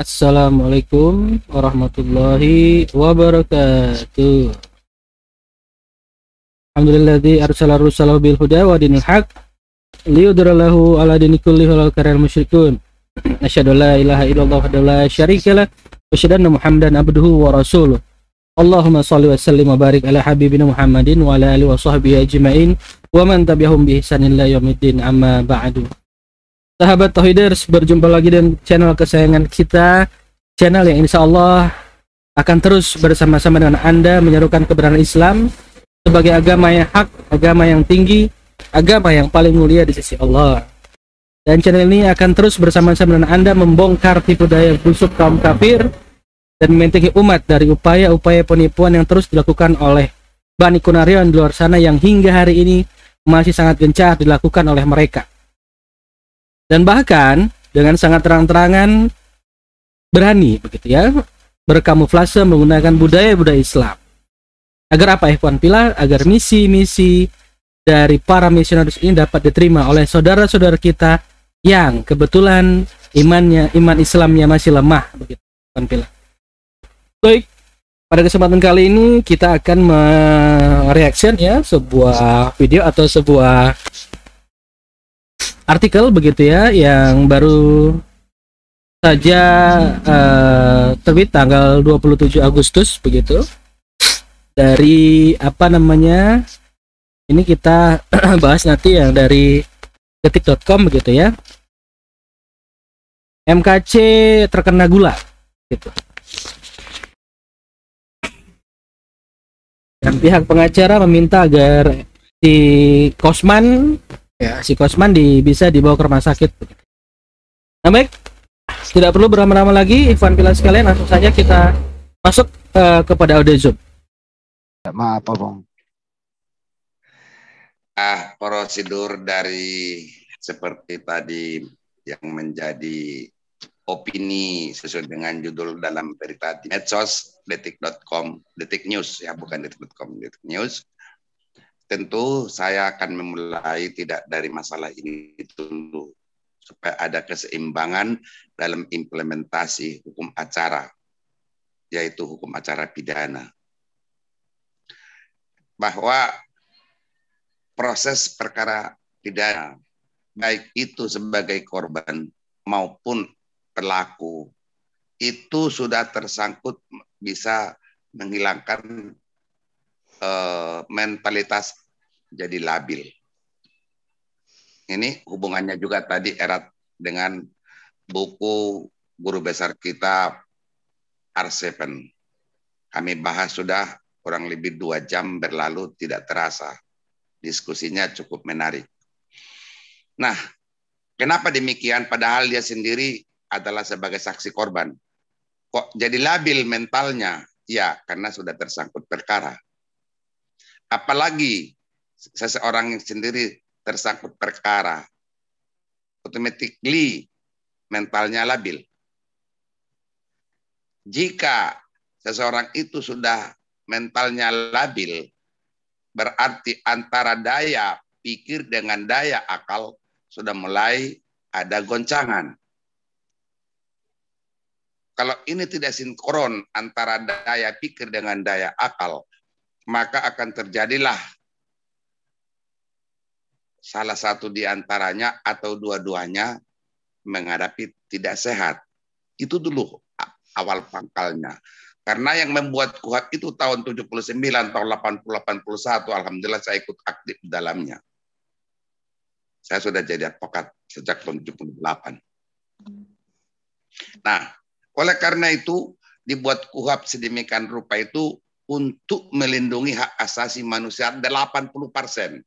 Assalamualaikum warahmatullahi wabarakatuh. Alhamdulillahi arsala rusala bil huda wa dinil haq liyudrallahu ala dini kulli halal karal musyrikun. Asyhadu la ilaha illallah wa la lah wa asyhadu anna Muhammadan abduhu wa rasuluh. Allahumma shalli wa sallim wa barik ala habibina Muhammadin wa ala alihi wa sahbihi ajmain wa man tabi'ahum bi ihsanin ila yaumiddin amma ba'du sahabat Tauhiders berjumpa lagi dengan channel kesayangan kita channel yang insya Allah akan terus bersama-sama dengan Anda menyerukan kebenaran Islam sebagai agama yang hak, agama yang tinggi agama yang paling mulia di sisi Allah dan channel ini akan terus bersama-sama dengan Anda membongkar tipu daya busuk kaum kafir dan mementingi umat dari upaya-upaya penipuan yang terus dilakukan oleh Bani Kunarion di luar sana yang hingga hari ini masih sangat gencar dilakukan oleh mereka dan bahkan dengan sangat terang-terangan berani begitu ya berkamuflase menggunakan budaya-budaya Islam. Agar apa Ikhwan Pilar? Agar misi-misi dari para misionaris ini dapat diterima oleh saudara-saudara kita yang kebetulan imannya iman Islamnya masih lemah begitu Ikhwan Pilar. Baik, pada kesempatan kali ini kita akan mereaction ya sebuah video atau sebuah artikel begitu ya yang baru saja uh, terbit tanggal 27 Agustus begitu dari apa namanya ini kita bahas nanti yang dari detik.com begitu ya MKC terkena gula gitu dan pihak pengacara meminta agar si Kosman ya si Kosman di, bisa dibawa ke rumah sakit nah baik tidak perlu berlama-lama lagi Ivan Pilar sekalian langsung saja kita masuk uh, kepada audio zoom ya, maaf Pak bang ah, prosedur dari seperti tadi yang menjadi opini sesuai dengan judul dalam berita di medsos detik.com detik news ya bukan detik.com detik news tentu saya akan memulai tidak dari masalah ini dulu supaya ada keseimbangan dalam implementasi hukum acara yaitu hukum acara pidana bahwa proses perkara pidana baik itu sebagai korban maupun pelaku itu sudah tersangkut bisa menghilangkan Eh, mentalitas jadi labil. Ini hubungannya juga tadi erat dengan buku guru besar kita R7. Kami bahas sudah kurang lebih dua jam berlalu tidak terasa. Diskusinya cukup menarik. Nah, kenapa demikian? Padahal dia sendiri adalah sebagai saksi korban. Kok jadi labil mentalnya? Ya, karena sudah tersangkut perkara. Apalagi seseorang yang sendiri tersangkut perkara, automatically mentalnya labil. Jika seseorang itu sudah mentalnya labil, berarti antara daya pikir dengan daya akal sudah mulai ada goncangan. Kalau ini tidak sinkron antara daya pikir dengan daya akal, maka akan terjadilah salah satu di antaranya atau dua-duanya menghadapi tidak sehat. Itu dulu awal pangkalnya. Karena yang membuat kuat itu tahun 79, tahun 80, 81, Alhamdulillah saya ikut aktif dalamnya. Saya sudah jadi advokat sejak tahun 78. Nah, oleh karena itu dibuat kuhab sedemikian rupa itu untuk melindungi hak asasi manusia 80 persen.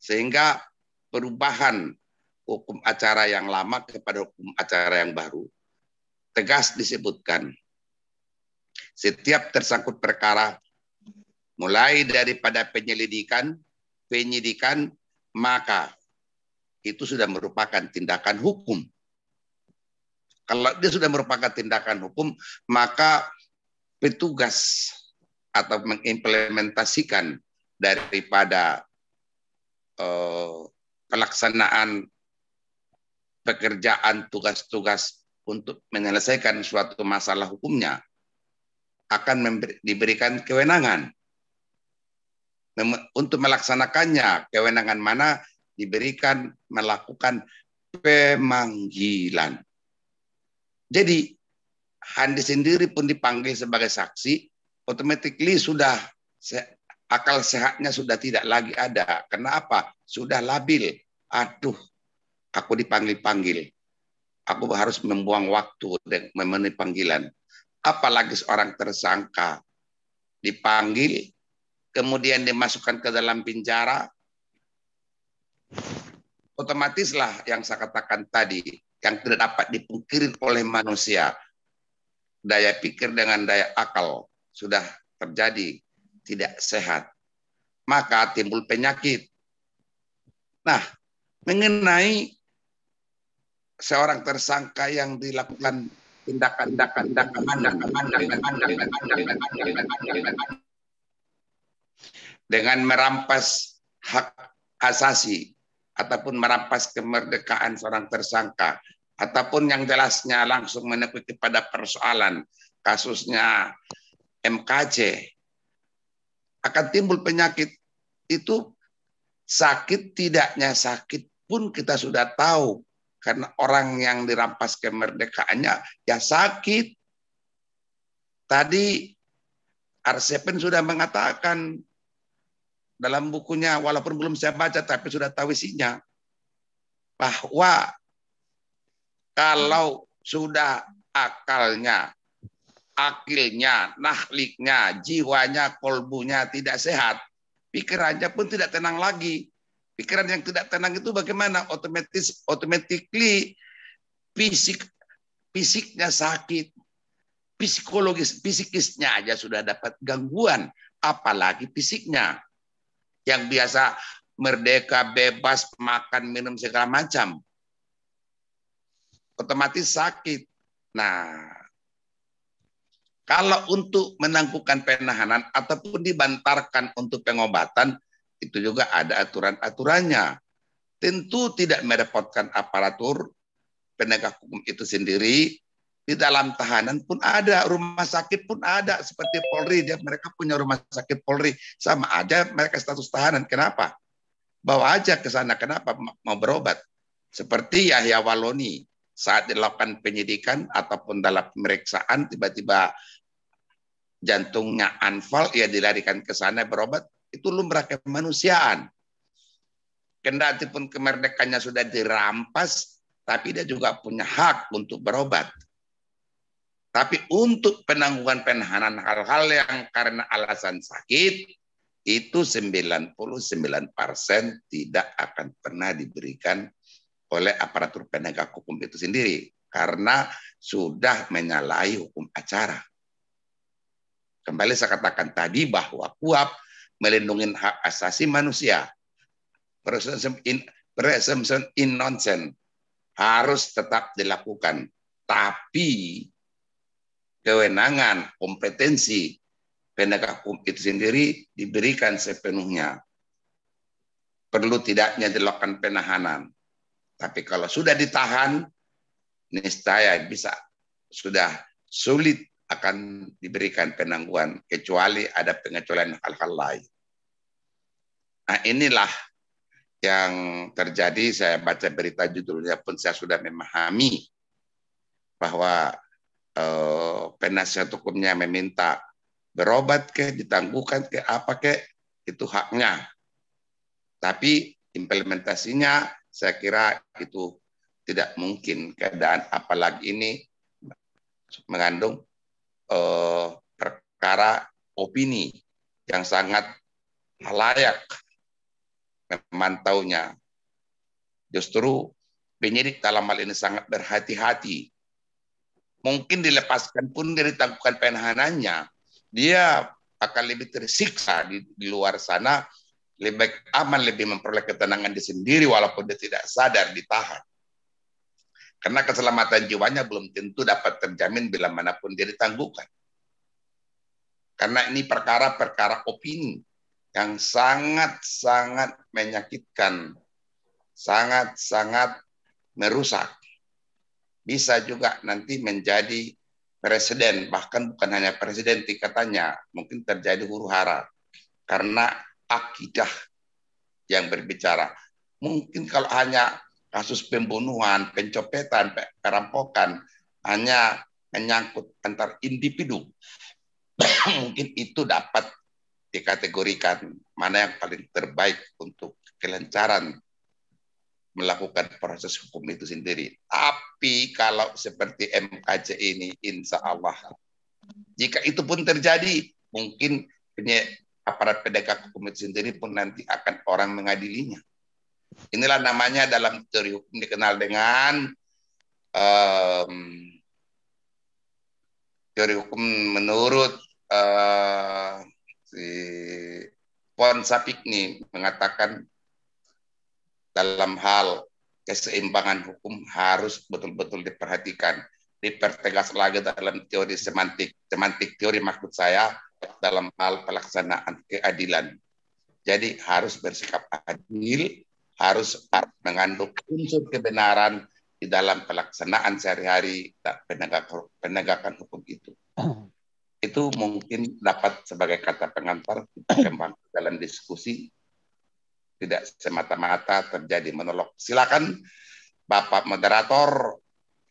Sehingga perubahan hukum acara yang lama kepada hukum acara yang baru tegas disebutkan. Setiap tersangkut perkara mulai daripada penyelidikan, penyidikan, maka itu sudah merupakan tindakan hukum. Kalau dia sudah merupakan tindakan hukum, maka petugas atau mengimplementasikan daripada uh, pelaksanaan pekerjaan tugas-tugas untuk menyelesaikan suatu masalah hukumnya akan memberi, diberikan kewenangan untuk melaksanakannya kewenangan mana diberikan melakukan pemanggilan. Jadi Handi sendiri pun dipanggil sebagai saksi, automatically sudah akal sehatnya sudah tidak lagi ada. Kenapa? Sudah labil. Aduh, aku dipanggil-panggil. Aku harus membuang waktu dan memenuhi panggilan. Apalagi seorang tersangka dipanggil, kemudian dimasukkan ke dalam penjara, otomatislah yang saya katakan tadi, yang tidak dapat dipungkiri oleh manusia, daya pikir dengan daya akal sudah terjadi tidak sehat, maka timbul penyakit. Nah, mengenai seorang tersangka yang dilakukan tindakan tindakan dengan merampas hak asasi ataupun merampas kemerdekaan seorang tersangka ataupun yang jelasnya langsung menekuti pada persoalan kasusnya MKC akan timbul penyakit itu sakit tidaknya sakit pun kita sudah tahu karena orang yang dirampas kemerdekaannya ya sakit. Tadi Arsepen sudah mengatakan dalam bukunya walaupun belum saya baca tapi sudah tahu isinya bahwa kalau sudah akalnya, akilnya, nahliknya, jiwanya, kolbunya tidak sehat, pikirannya pun tidak tenang lagi. Pikiran yang tidak tenang itu bagaimana? Otomatis, automatically fisik fisiknya sakit, psikologis, psikisnya aja sudah dapat gangguan, apalagi fisiknya. Yang biasa merdeka, bebas, makan, minum, segala macam otomatis sakit. Nah, kalau untuk menangguhkan penahanan ataupun dibantarkan untuk pengobatan, itu juga ada aturan-aturannya. Tentu tidak merepotkan aparatur penegak hukum itu sendiri. Di dalam tahanan pun ada, rumah sakit pun ada, seperti Polri. Dia, mereka punya rumah sakit Polri. Sama aja mereka status tahanan. Kenapa? Bawa aja ke sana. Kenapa? Mau berobat. Seperti Yahya Waloni saat dilakukan penyidikan ataupun dalam pemeriksaan tiba-tiba jantungnya anfal ia dilarikan ke sana berobat itu lumrah kemanusiaan kendati pun kemerdekaannya sudah dirampas tapi dia juga punya hak untuk berobat tapi untuk penangguhan penahanan hal-hal yang karena alasan sakit itu 99% tidak akan pernah diberikan oleh aparatur penegak hukum itu sendiri karena sudah menyalahi hukum acara. Kembali saya katakan tadi bahwa kuap melindungi hak asasi manusia. Presumption in, presumption in nonsense harus tetap dilakukan. Tapi kewenangan, kompetensi penegak hukum itu sendiri diberikan sepenuhnya. Perlu tidaknya dilakukan penahanan. Tapi kalau sudah ditahan, niscaya bisa sudah sulit akan diberikan penangguhan kecuali ada pengecualian hal-hal lain. Nah, inilah yang terjadi saya baca berita judulnya pun saya sudah memahami bahwa eh, penasihat hukumnya meminta berobat ke ditangguhkan ke apa ke itu haknya. Tapi implementasinya saya kira itu tidak mungkin keadaan apalagi ini mengandung eh, perkara opini yang sangat layak memantaunya. Justru penyidik dalam hal ini sangat berhati-hati. Mungkin dilepaskan pun dari tangkapan penahanannya, dia akan lebih tersiksa di, di luar sana lebih aman lebih memperoleh ketenangan di sendiri walaupun dia tidak sadar ditahan. Karena keselamatan jiwanya belum tentu dapat terjamin bila manapun dia ditangguhkan. Karena ini perkara-perkara opini yang sangat-sangat menyakitkan, sangat-sangat merusak. Bisa juga nanti menjadi presiden, bahkan bukan hanya presiden tingkatannya, mungkin terjadi huru hara. Karena akidah yang berbicara. Mungkin kalau hanya kasus pembunuhan, pencopetan, perampokan, hanya menyangkut antar individu, mungkin itu dapat dikategorikan mana yang paling terbaik untuk kelancaran melakukan proses hukum itu sendiri. Tapi kalau seperti MKJ ini, insya Allah, jika itu pun terjadi, mungkin aparat pedagang hukum itu sendiri pun nanti akan orang mengadilinya. Inilah namanya dalam teori hukum dikenal dengan um, teori hukum menurut uh, si nih mengatakan dalam hal keseimbangan hukum harus betul-betul diperhatikan. Dipertegas lagi dalam teori semantik. Semantik teori maksud saya dalam hal pelaksanaan keadilan. Jadi harus bersikap adil, harus mengandung unsur kebenaran di dalam pelaksanaan sehari-hari penegakan hukum itu. Itu mungkin dapat sebagai kata pengantar kita kembang dalam diskusi tidak semata-mata terjadi menolak. Silakan Bapak moderator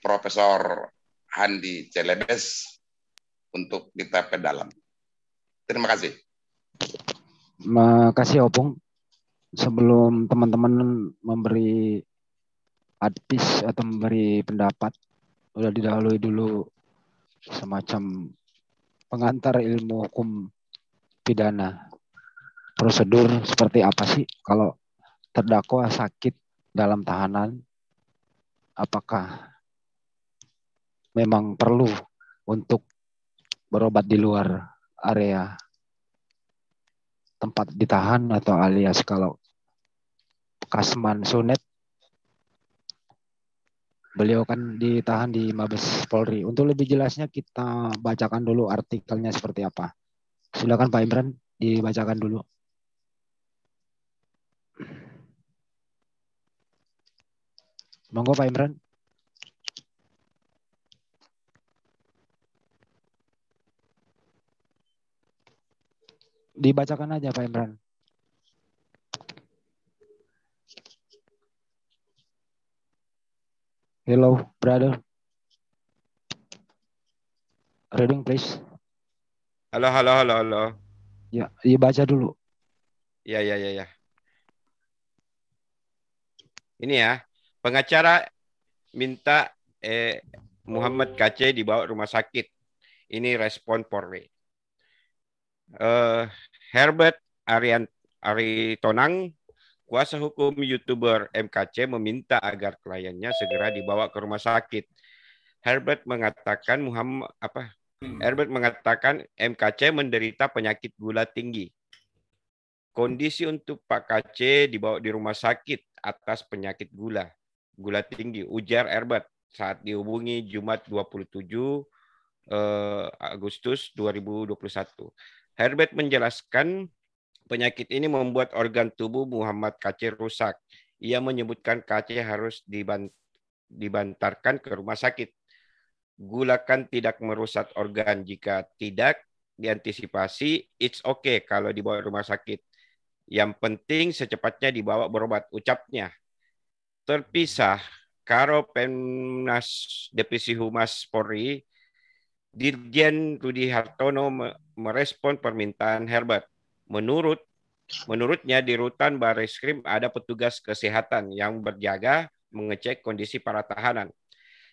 Profesor Handi Celebes untuk kita pedalam. Terima kasih. Terima kasih Opung. Sebelum teman-teman memberi advis atau memberi pendapat, sudah didahului dulu semacam pengantar ilmu hukum pidana. Prosedur seperti apa sih kalau terdakwa sakit dalam tahanan? Apakah memang perlu untuk berobat di luar area tempat ditahan atau alias kalau Kasman Sunet beliau kan ditahan di Mabes Polri. Untuk lebih jelasnya kita bacakan dulu artikelnya seperti apa. Silakan Pak Imran dibacakan dulu. Monggo Pak Imran. Dibacakan aja Pak Imran. Hello, brother. Reading please. Halo, halo, halo, halo. Ya, dibaca dulu. Ya, ya, ya, ya. Ini ya, pengacara minta eh, Muhammad KC dibawa rumah sakit. Ini respon Polri uh, Herbert Arian Ari Tonang, kuasa hukum youtuber MKC meminta agar kliennya segera dibawa ke rumah sakit. Herbert mengatakan Muhammad apa? Hmm. Herbert mengatakan MKC menderita penyakit gula tinggi. Kondisi untuk Pak KC dibawa di rumah sakit atas penyakit gula, gula tinggi, ujar Herbert saat dihubungi Jumat 27 eh, Agustus 2021. Herbert menjelaskan penyakit ini membuat organ tubuh Muhammad Kace rusak. Ia menyebutkan Kace harus dibantarkan ke rumah sakit. Gulakan tidak merusak organ. Jika tidak diantisipasi, it's okay kalau dibawa rumah sakit. Yang penting secepatnya dibawa berobat, ucapnya. Terpisah, Karo Pemnas Depisi Humas Polri Dirjen Rudi Hartono merespon permintaan Herbert. Menurut menurutnya di rutan Bareskrim ada petugas kesehatan yang berjaga mengecek kondisi para tahanan.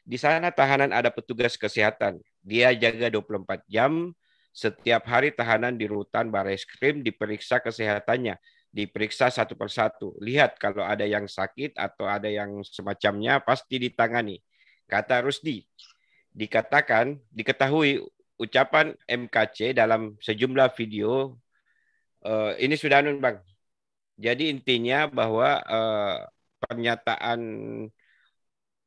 Di sana tahanan ada petugas kesehatan. Dia jaga 24 jam. Setiap hari tahanan di rutan Bareskrim diperiksa kesehatannya, diperiksa satu persatu. Lihat kalau ada yang sakit atau ada yang semacamnya pasti ditangani. Kata Rusdi, dikatakan diketahui ucapan MKC dalam sejumlah video uh, ini sudah nun bang. Jadi intinya bahwa uh, pernyataan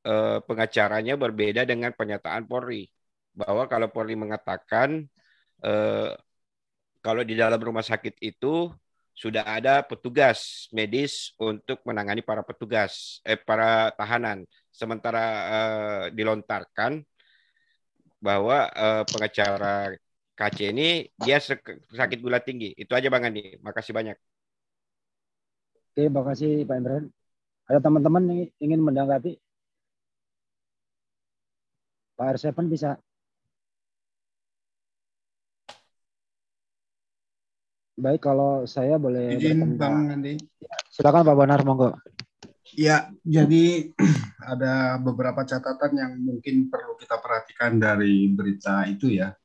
uh, pengacaranya berbeda dengan pernyataan Polri bahwa kalau Polri mengatakan uh, kalau di dalam rumah sakit itu sudah ada petugas medis untuk menangani para petugas eh para tahanan sementara uh, dilontarkan bahwa uh, pengacara KC ini dia sakit gula tinggi. Itu aja Bang Andi. Makasih banyak. Oke, makasih Pak Imran. Ada teman-teman yang ingin menanggapi? Pak R7 bisa. Baik, kalau saya boleh izin Bang Andi. Ya, silakan Pak Bonar, monggo. Ya, jadi ada beberapa catatan yang mungkin perlu kita perhatikan dari berita itu ya.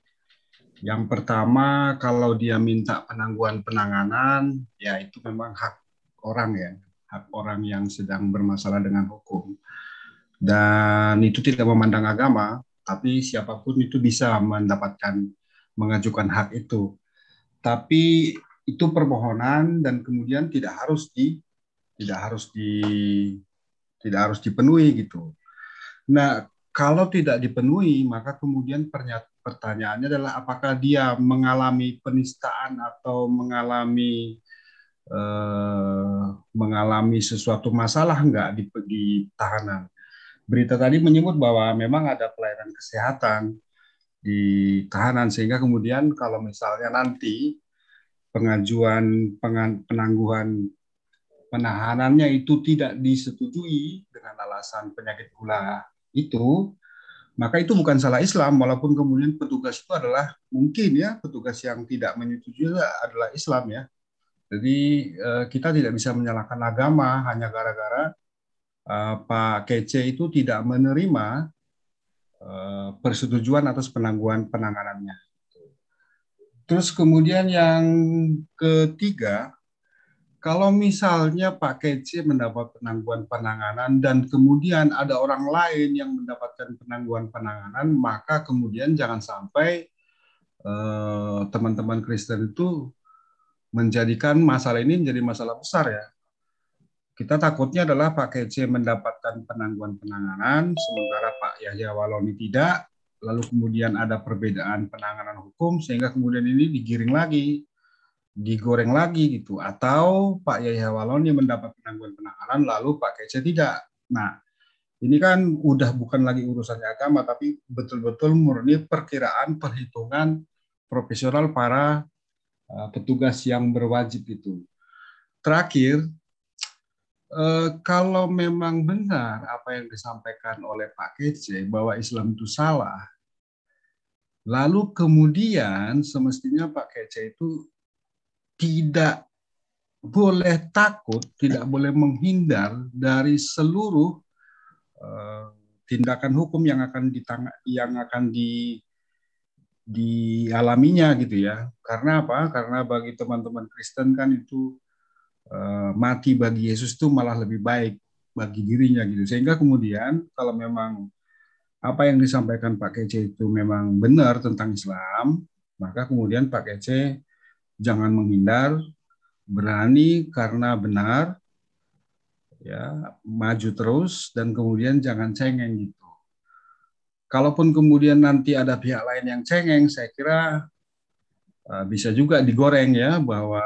Yang pertama, kalau dia minta penangguhan penanganan, ya itu memang hak orang ya, hak orang yang sedang bermasalah dengan hukum. Dan itu tidak memandang agama, tapi siapapun itu bisa mendapatkan mengajukan hak itu. Tapi itu permohonan dan kemudian tidak harus di tidak harus di tidak harus dipenuhi gitu. Nah, kalau tidak dipenuhi maka kemudian pertanyaannya adalah apakah dia mengalami penistaan atau mengalami eh, mengalami sesuatu masalah enggak di, di tahanan. Berita tadi menyebut bahwa memang ada pelayanan kesehatan di tahanan sehingga kemudian kalau misalnya nanti pengajuan penangguhan penahanannya itu tidak disetujui dengan alasan penyakit gula itu, maka itu bukan salah Islam, walaupun kemudian petugas itu adalah mungkin ya petugas yang tidak menyetujui adalah Islam ya. Jadi eh, kita tidak bisa menyalahkan agama hanya gara-gara eh, Pak Kece itu tidak menerima eh, persetujuan atas penangguhan penanganannya. Terus kemudian yang ketiga kalau misalnya Pak Kece mendapat penangguhan penanganan dan kemudian ada orang lain yang mendapatkan penangguhan penanganan, maka kemudian jangan sampai teman eh, teman-teman Kristen itu menjadikan masalah ini menjadi masalah besar ya. Kita takutnya adalah Pak Kece mendapatkan penangguhan penanganan, sementara Pak Yahya Waloni tidak, lalu kemudian ada perbedaan penanganan hukum, sehingga kemudian ini digiring lagi digoreng lagi gitu atau Pak Yai yang mendapat penangguhan penahanan lalu Pak Kece tidak. Nah, ini kan udah bukan lagi urusannya agama tapi betul-betul murni perkiraan perhitungan profesional para eh, petugas yang berwajib itu. Terakhir, eh, kalau memang benar apa yang disampaikan oleh Pak Kece bahwa Islam itu salah, lalu kemudian semestinya Pak Kece itu tidak boleh takut, tidak boleh menghindar dari seluruh uh, tindakan hukum yang akan ditang yang akan di dialaminya gitu ya. Karena apa? Karena bagi teman-teman Kristen kan itu uh, mati bagi Yesus itu malah lebih baik bagi dirinya gitu. Sehingga kemudian kalau memang apa yang disampaikan Pak Kece itu memang benar tentang Islam, maka kemudian Pak Kece jangan menghindar, berani karena benar, ya maju terus dan kemudian jangan cengeng gitu. Kalaupun kemudian nanti ada pihak lain yang cengeng, saya kira uh, bisa juga digoreng ya bahwa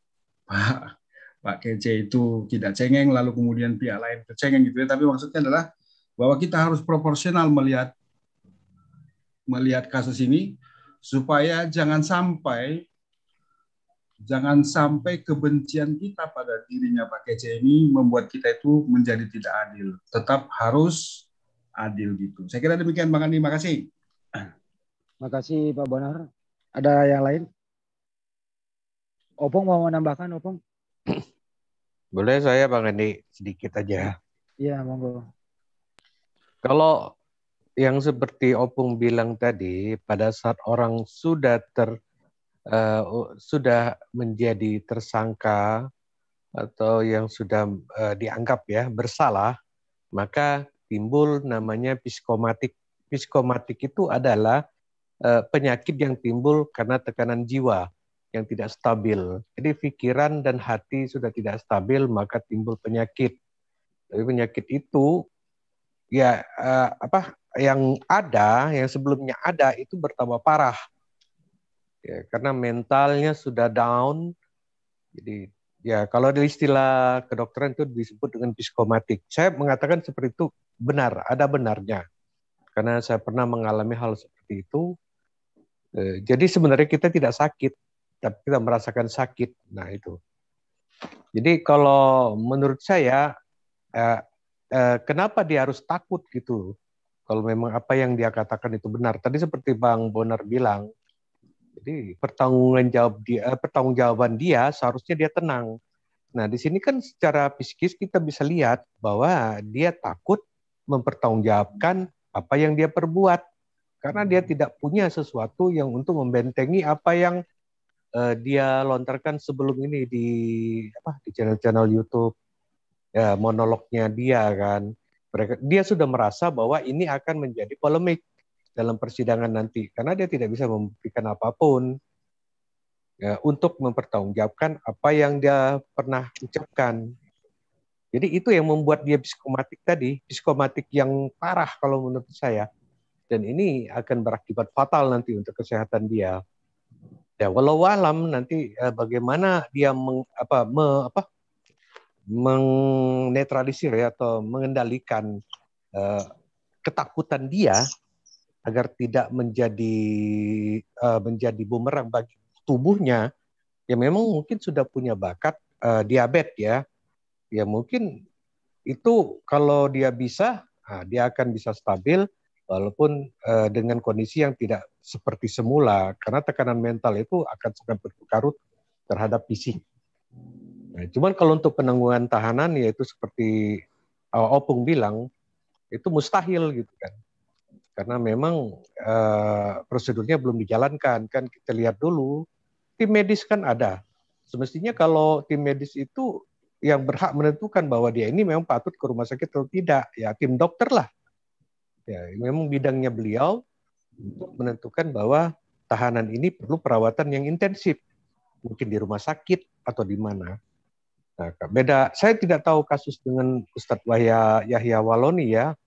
Pak Pak Kece itu tidak cengeng lalu kemudian pihak lain cengeng gitu ya. Tapi maksudnya adalah bahwa kita harus proporsional melihat melihat kasus ini supaya jangan sampai Jangan sampai kebencian kita pada dirinya Pak Kece ini membuat kita itu menjadi tidak adil. Tetap harus adil gitu. Saya kira demikian Bang Andi. Makasih. Makasih Pak Bonar. Ada yang lain? Opung mau menambahkan Opung? Boleh saya Bang Andi sedikit aja. Iya monggo. Kalau yang seperti Opung bilang tadi, pada saat orang sudah ter uh, sudah menjadi tersangka atau yang sudah uh, dianggap ya bersalah, maka timbul namanya psikomatik. Psikomatik itu adalah uh, penyakit yang timbul karena tekanan jiwa yang tidak stabil. Jadi pikiran dan hati sudah tidak stabil, maka timbul penyakit. Tapi penyakit itu ya uh, apa yang ada, yang sebelumnya ada itu bertambah parah ya, karena mentalnya sudah down. Jadi ya kalau di istilah kedokteran itu disebut dengan psikomatik. Saya mengatakan seperti itu benar, ada benarnya. Karena saya pernah mengalami hal seperti itu. Eh, jadi sebenarnya kita tidak sakit, tapi kita merasakan sakit. Nah itu. Jadi kalau menurut saya, eh, eh, kenapa dia harus takut gitu? Kalau memang apa yang dia katakan itu benar. Tadi seperti Bang Bonar bilang, jadi pertanggungan jawab dia, eh, pertanggungjawaban dia seharusnya dia tenang. Nah, di sini kan secara psikis kita bisa lihat bahwa dia takut mempertanggungjawabkan apa yang dia perbuat karena dia hmm. tidak punya sesuatu yang untuk membentengi apa yang uh, dia lontarkan sebelum ini di apa di channel-channel YouTube ya monolognya dia kan. Mereka, dia sudah merasa bahwa ini akan menjadi polemik dalam persidangan nanti karena dia tidak bisa memberikan apapun ya, untuk mempertanggungjawabkan apa yang dia pernah ucapkan. Jadi itu yang membuat dia psikomatik tadi, psikomatik yang parah kalau menurut saya. Dan ini akan berakibat fatal nanti untuk kesehatan dia. Ya walau alam nanti eh, bagaimana dia meng, apa, me, apa, mengnetralisir ya atau mengendalikan eh, ketakutan dia agar tidak menjadi uh, menjadi bumerang bagi tubuhnya ya memang mungkin sudah punya bakat uh, diabetes ya ya mungkin itu kalau dia bisa nah, dia akan bisa stabil walaupun uh, dengan kondisi yang tidak seperti semula karena tekanan mental itu akan sangat berkarut terhadap fisik. Nah, cuman kalau untuk penanggungan tahanan yaitu seperti uh, Opung bilang itu mustahil gitu kan karena memang uh, prosedurnya belum dijalankan kan kita lihat dulu tim medis kan ada semestinya kalau tim medis itu yang berhak menentukan bahwa dia ini memang patut ke rumah sakit atau tidak ya tim dokter lah ya memang bidangnya beliau untuk menentukan bahwa tahanan ini perlu perawatan yang intensif mungkin di rumah sakit atau di mana nah beda saya tidak tahu kasus dengan Ustadz Wahya Yahya Waloni ya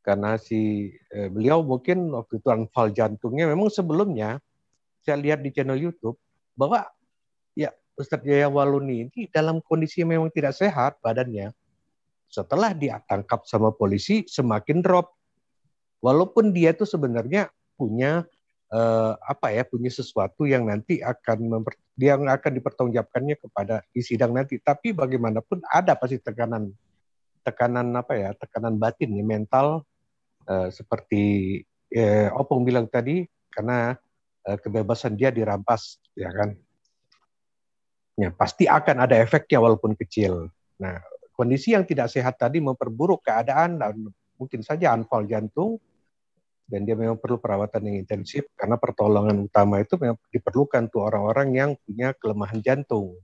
karena si eh, beliau mungkin waktu itu anfal jantungnya memang sebelumnya saya lihat di channel YouTube bahwa ya Ustadz Jaya Waluni ini dalam kondisi memang tidak sehat badannya. Setelah ditangkap sama polisi semakin drop. Walaupun dia itu sebenarnya punya eh, apa ya punya sesuatu yang nanti akan memper, yang akan dipertanggungjawabkannya kepada di sidang nanti tapi bagaimanapun ada pasti tekanan tekanan apa ya tekanan batin nih mental Eh, seperti eh, Opung bilang tadi karena eh, kebebasan dia dirampas ya kan ya pasti akan ada efeknya walaupun kecil nah kondisi yang tidak sehat tadi memperburuk keadaan dan mungkin saja anfal jantung dan dia memang perlu perawatan yang intensif karena pertolongan utama itu memang diperlukan untuk orang-orang yang punya kelemahan jantung.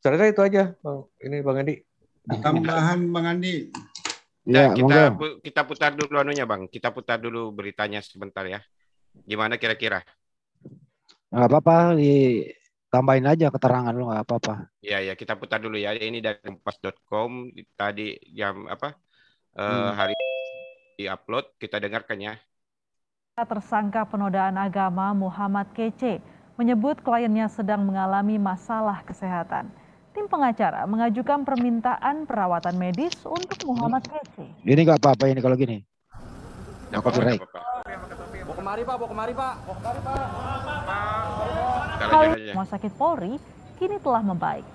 Saudara itu aja, Bang. Ini Bang Andi. Tambahan Bang Andi, Nah, kita pu kita putar dulu anunya bang. Kita putar dulu beritanya sebentar ya. Gimana kira-kira? Nggak apa-apa, ditambahin aja keterangan lu nggak apa-apa. Iya, ya kita putar dulu ya. Ini dari kompas.com tadi jam apa eh, hmm. di hari diupload kita dengarkan ya. Tersangka penodaan agama Muhammad Kece menyebut kliennya sedang mengalami masalah kesehatan tim pengacara mengajukan permintaan perawatan medis untuk Muhammad Kece. Ini nggak apa-apa ini kalau gini. Ya, copyright. Bawa kemari Pak, bawa kemari Pak. Bawa kemari Pak. Rumah Sakit Polri kini telah membaik.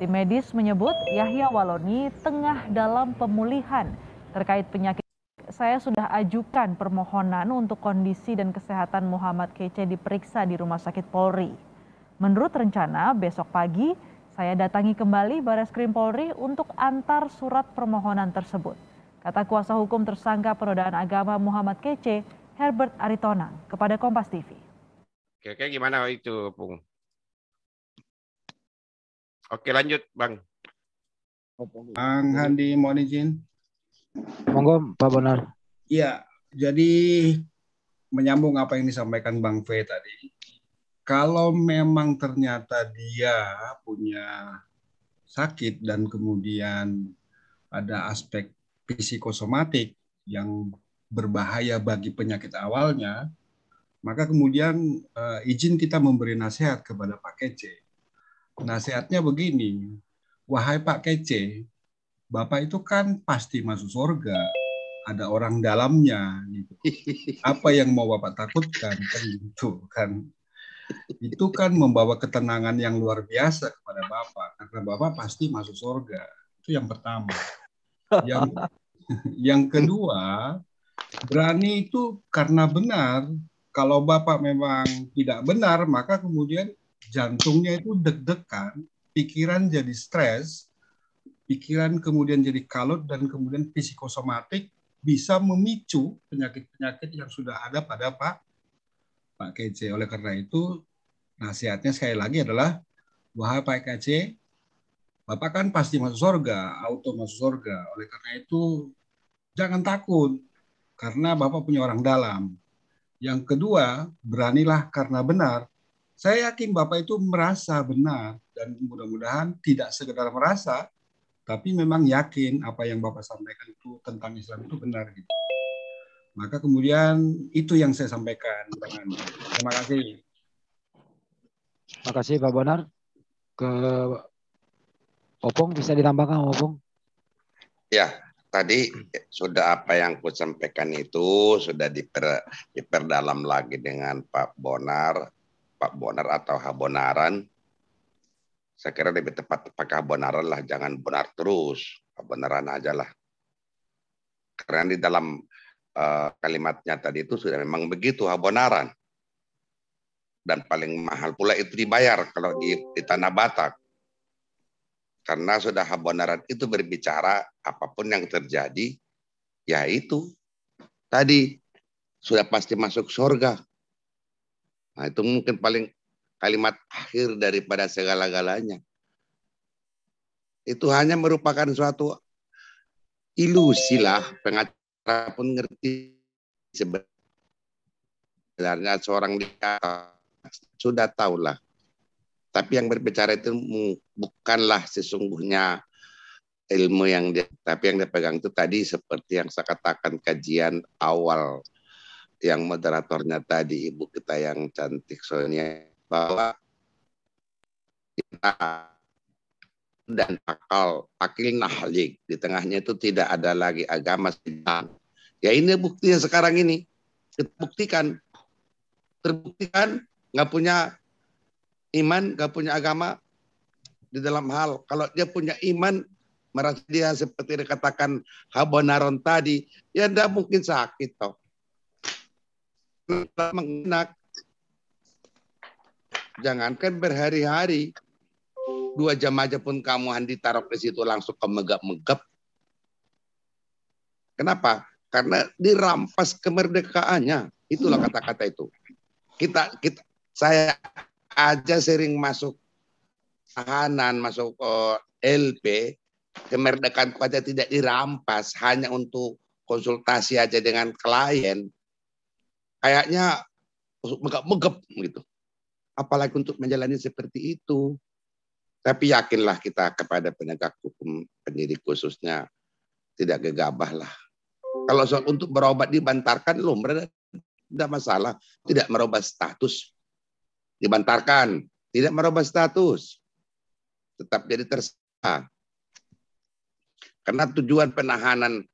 Tim medis menyebut Yahya Waloni tengah dalam pemulihan terkait penyakit. Saya sudah ajukan permohonan untuk kondisi dan kesehatan Muhammad Kece diperiksa di Rumah Sakit Polri. Menurut rencana, besok pagi saya datangi kembali Baris Krim Polri untuk antar surat permohonan tersebut. Kata kuasa hukum tersangka penodaan agama Muhammad Kece, Herbert Aritonang, kepada Kompas TV. Oke, oke gimana itu, Pung? Oke lanjut, Bang. Bang Handi, mohon izin. Monggo, Pak Bonar. Iya, jadi menyambung apa yang disampaikan Bang V tadi kalau memang ternyata dia punya sakit dan kemudian ada aspek psikosomatik yang berbahaya bagi penyakit awalnya, maka kemudian uh, izin kita memberi nasihat kepada Pak Kece. Nasihatnya begini, wahai Pak Kece, Bapak itu kan pasti masuk surga, ada orang dalamnya. Gitu. Apa yang mau Bapak takutkan? Kan gitu kan itu kan membawa ketenangan yang luar biasa kepada Bapak karena Bapak pasti masuk surga. Itu yang pertama. Yang yang kedua, berani itu karena benar. Kalau Bapak memang tidak benar, maka kemudian jantungnya itu deg-degan, pikiran jadi stres, pikiran kemudian jadi kalut dan kemudian psikosomatik bisa memicu penyakit-penyakit yang sudah ada pada Pak Pak KJ. Oleh karena itu, nasihatnya sekali lagi adalah, wahai Pak KJ, Bapak kan pasti masuk surga, auto masuk surga. Oleh karena itu, jangan takut, karena Bapak punya orang dalam. Yang kedua, beranilah karena benar. Saya yakin Bapak itu merasa benar, dan mudah-mudahan tidak sekedar merasa, tapi memang yakin apa yang Bapak sampaikan itu tentang Islam itu benar gitu. Maka kemudian itu yang saya sampaikan. Terima kasih. Terima kasih Pak Bonar. Ke Opung bisa ditambahkan Opung? Ya, tadi sudah apa yang ku sampaikan itu sudah diper, diperdalam lagi dengan Pak Bonar, Pak Bonar atau Habonaran. Saya kira lebih tepat pakai Habonaran lah, jangan Bonar terus, Habonaran aja lah. Karena di dalam Eh, kalimatnya tadi itu sudah memang begitu habonaran. Dan paling mahal pula itu dibayar kalau di, di tanah Batak. Karena sudah habonaran itu berbicara apapun yang terjadi, yaitu tadi sudah pasti masuk surga. Nah, itu mungkin paling kalimat akhir daripada segala-galanya. Itu hanya merupakan suatu ilusi lah, pengac pun ngerti sebenarnya seorang dia sudah tahulah. Tapi yang berbicara itu bukanlah sesungguhnya ilmu yang dia, tapi yang dia pegang itu tadi seperti yang saya katakan kajian awal yang moderatornya tadi ibu kita yang cantik Sonia bahwa kita dan akal, akil nahlik. Di tengahnya itu tidak ada lagi agama setan. Ya ini buktinya sekarang ini. Kita buktikan. kan nggak punya iman, nggak punya agama di dalam hal. Kalau dia punya iman, merasa dia seperti dikatakan habonaron tadi, ya tidak mungkin sakit toh. Mengenak, jangankan berhari-hari, Dua jam aja pun kamu handi taruh ke situ langsung kemegap-megap. Kenapa? Karena dirampas kemerdekaannya. Itulah kata-kata itu. Kita, kita, saya aja sering masuk tahanan, masuk uh, eh, LP, kemerdekaan aja tidak dirampas, hanya untuk konsultasi aja dengan klien. Kayaknya megap-megap gitu. Apalagi untuk menjalani seperti itu. Tapi yakinlah kita kepada penegak hukum penyidik khususnya tidak gegabahlah. Kalau soal untuk berobat dibantarkan lumrah tidak masalah, tidak merubah status dibantarkan, tidak merubah status. Tetap jadi tersangka. Karena tujuan penahanan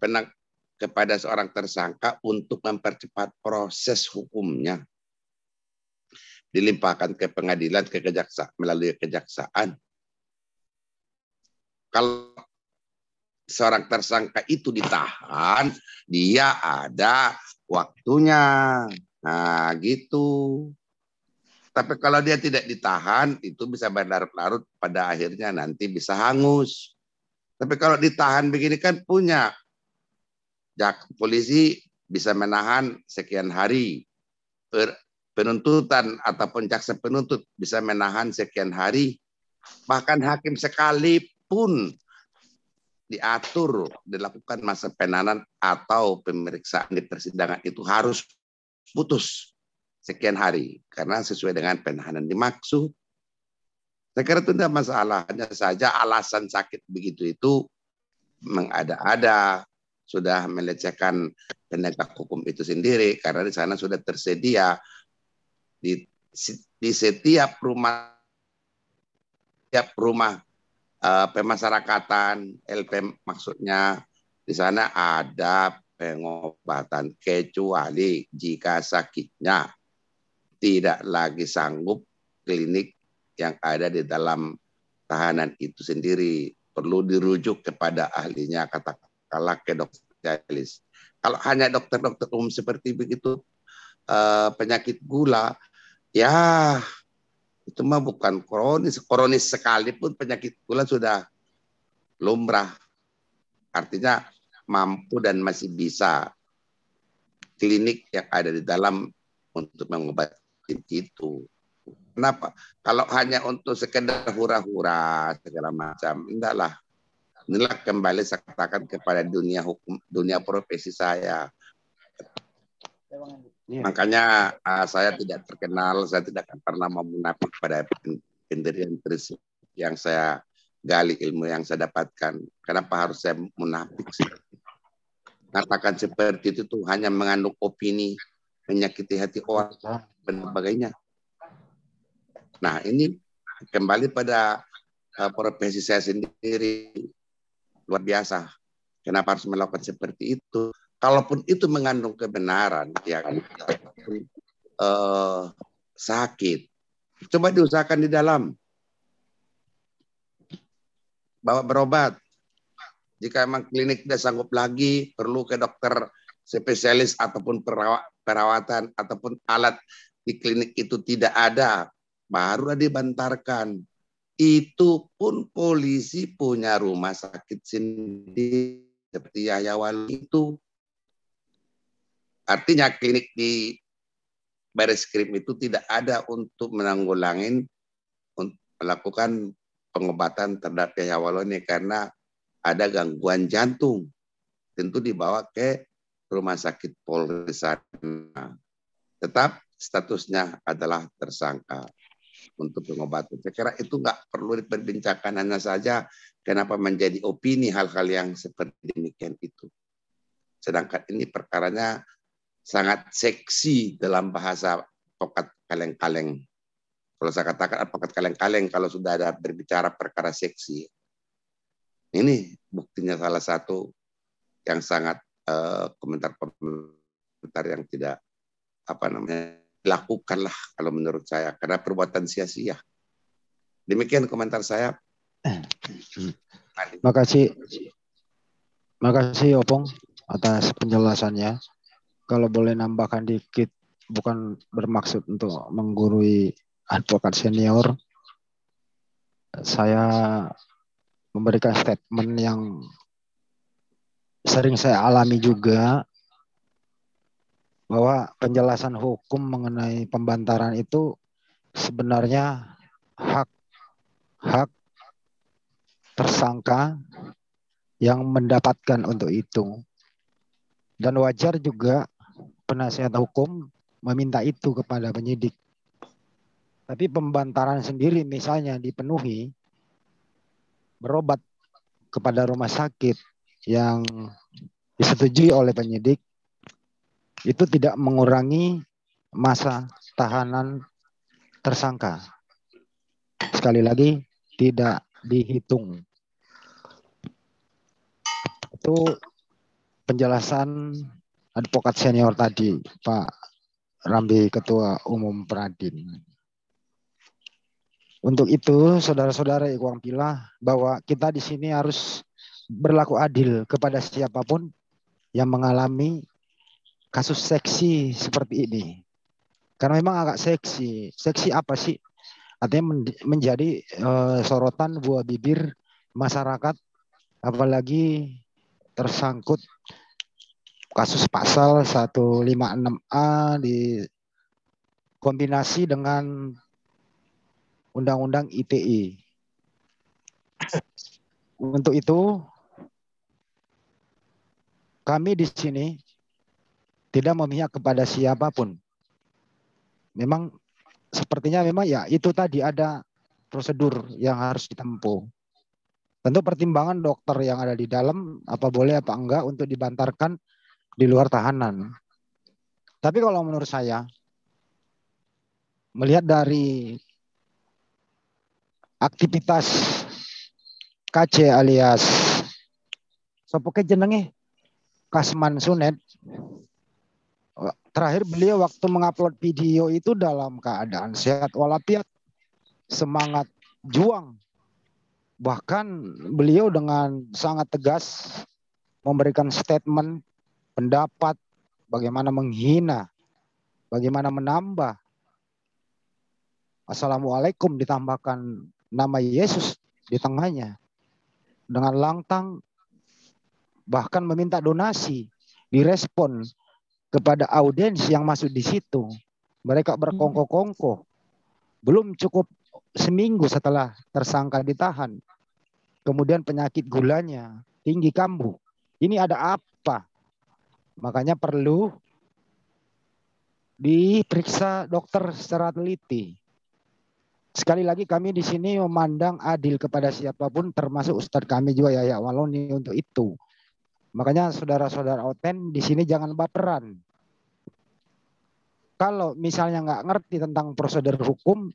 penang, kepada seorang tersangka untuk mempercepat proses hukumnya dilimpahkan ke pengadilan ke kejaksaan melalui kejaksaan. Kalau seorang tersangka itu ditahan, dia ada waktunya. Nah, gitu. Tapi kalau dia tidak ditahan, itu bisa berlarut-larut pada akhirnya nanti bisa hangus. Tapi kalau ditahan begini kan punya. Jak, polisi bisa menahan sekian hari penuntutan ataupun jaksa penuntut bisa menahan sekian hari, bahkan hakim sekalipun diatur dilakukan masa penahanan atau pemeriksaan di persidangan itu harus putus sekian hari karena sesuai dengan penahanan dimaksud. Saya kira itu tidak masalah, hanya saja alasan sakit begitu itu mengada-ada, sudah melecehkan penegak hukum itu sendiri karena di sana sudah tersedia di di setiap rumah setiap rumah uh, pemasyarakatan LP maksudnya di sana ada pengobatan kecuali jika sakitnya tidak lagi sanggup klinik yang ada di dalam tahanan itu sendiri perlu dirujuk kepada ahlinya katakanlah ke dokter spesialis. Kalau hanya dokter-dokter umum seperti begitu eh, penyakit gula Ya, itu mah bukan kronis. Kronis sekalipun penyakit gula sudah lumrah. Artinya mampu dan masih bisa klinik yang ada di dalam untuk mengobati itu. Kenapa? Kalau hanya untuk sekedar hura-hura segala macam, enggaklah. Inilah kembali saya katakan kepada dunia hukum, dunia profesi saya. Yeah. Makanya uh, saya tidak terkenal, saya tidak akan pernah memunafik pada pendirian prinsip yang saya gali ilmu yang saya dapatkan. Kenapa harus saya munafik? Katakan seperti itu tuh hanya mengandung opini, menyakiti hati orang dan sebagainya. Nah ini kembali pada uh, profesi saya sendiri luar biasa. Kenapa harus melakukan seperti itu? kalaupun itu mengandung kebenaran ya uh, sakit, coba diusahakan di dalam bawa berobat. Jika emang klinik tidak sanggup lagi, perlu ke dokter spesialis ataupun perawatan ataupun alat di klinik itu tidak ada, barulah dibantarkan. Itu pun polisi punya rumah sakit sendiri seperti Yahya Wali itu Artinya klinik di baris krim itu tidak ada untuk menanggulangi melakukan pengobatan terhadap Yahya Waloni karena ada gangguan jantung. Tentu dibawa ke rumah sakit Polri sana. Tetap statusnya adalah tersangka untuk pengobatan. Saya kira itu nggak perlu diperbincangkan hanya saja kenapa menjadi opini hal-hal yang seperti demikian itu. Sedangkan ini perkaranya sangat seksi dalam bahasa pokat kaleng-kaleng. Kalau saya katakan pokat kaleng-kaleng kalau sudah ada berbicara perkara seksi. Ini buktinya salah satu yang sangat eh, komentar-komentar yang tidak apa namanya lakukanlah kalau menurut saya karena perbuatan sia-sia. Demikian komentar saya. terima Makasih. Makasih Opong atas penjelasannya kalau boleh nambahkan dikit bukan bermaksud untuk menggurui advokat senior saya memberikan statement yang sering saya alami juga bahwa penjelasan hukum mengenai pembantaran itu sebenarnya hak hak tersangka yang mendapatkan untuk itu dan wajar juga penasihat hukum meminta itu kepada penyidik. Tapi pembantaran sendiri misalnya dipenuhi berobat kepada rumah sakit yang disetujui oleh penyidik itu tidak mengurangi masa tahanan tersangka. Sekali lagi tidak dihitung. Itu penjelasan advokat senior tadi Pak Rambi Ketua Umum Pradin. Untuk itu, saudara-saudara Ikwang Pila, bahwa kita di sini harus berlaku adil kepada siapapun yang mengalami kasus seksi seperti ini. Karena memang agak seksi. Seksi apa sih? Artinya menjadi eh, sorotan buah bibir masyarakat, apalagi tersangkut kasus pasal 156A di kombinasi dengan Undang-Undang ITE. Untuk itu, kami di sini tidak memihak kepada siapapun. Memang sepertinya memang ya itu tadi ada prosedur yang harus ditempuh. Tentu pertimbangan dokter yang ada di dalam apa boleh apa enggak untuk dibantarkan di luar tahanan. Tapi kalau menurut saya melihat dari aktivitas KC alias sopoke jenenge Kasman Sunet terakhir beliau waktu mengupload video itu dalam keadaan sehat walafiat semangat juang bahkan beliau dengan sangat tegas memberikan statement pendapat, bagaimana menghina, bagaimana menambah. Assalamualaikum ditambahkan nama Yesus di tengahnya. Dengan lantang bahkan meminta donasi direspon kepada audiens yang masuk di situ. Mereka berkongko-kongko. Belum cukup seminggu setelah tersangka ditahan. Kemudian penyakit gulanya tinggi kambuh. Ini ada apa? Makanya perlu diperiksa dokter secara teliti. Sekali lagi kami di sini memandang adil kepada siapapun termasuk Ustadz kami juga ya, ya walau ini untuk itu. Makanya saudara-saudara Oten di sini jangan baperan. Kalau misalnya nggak ngerti tentang prosedur hukum,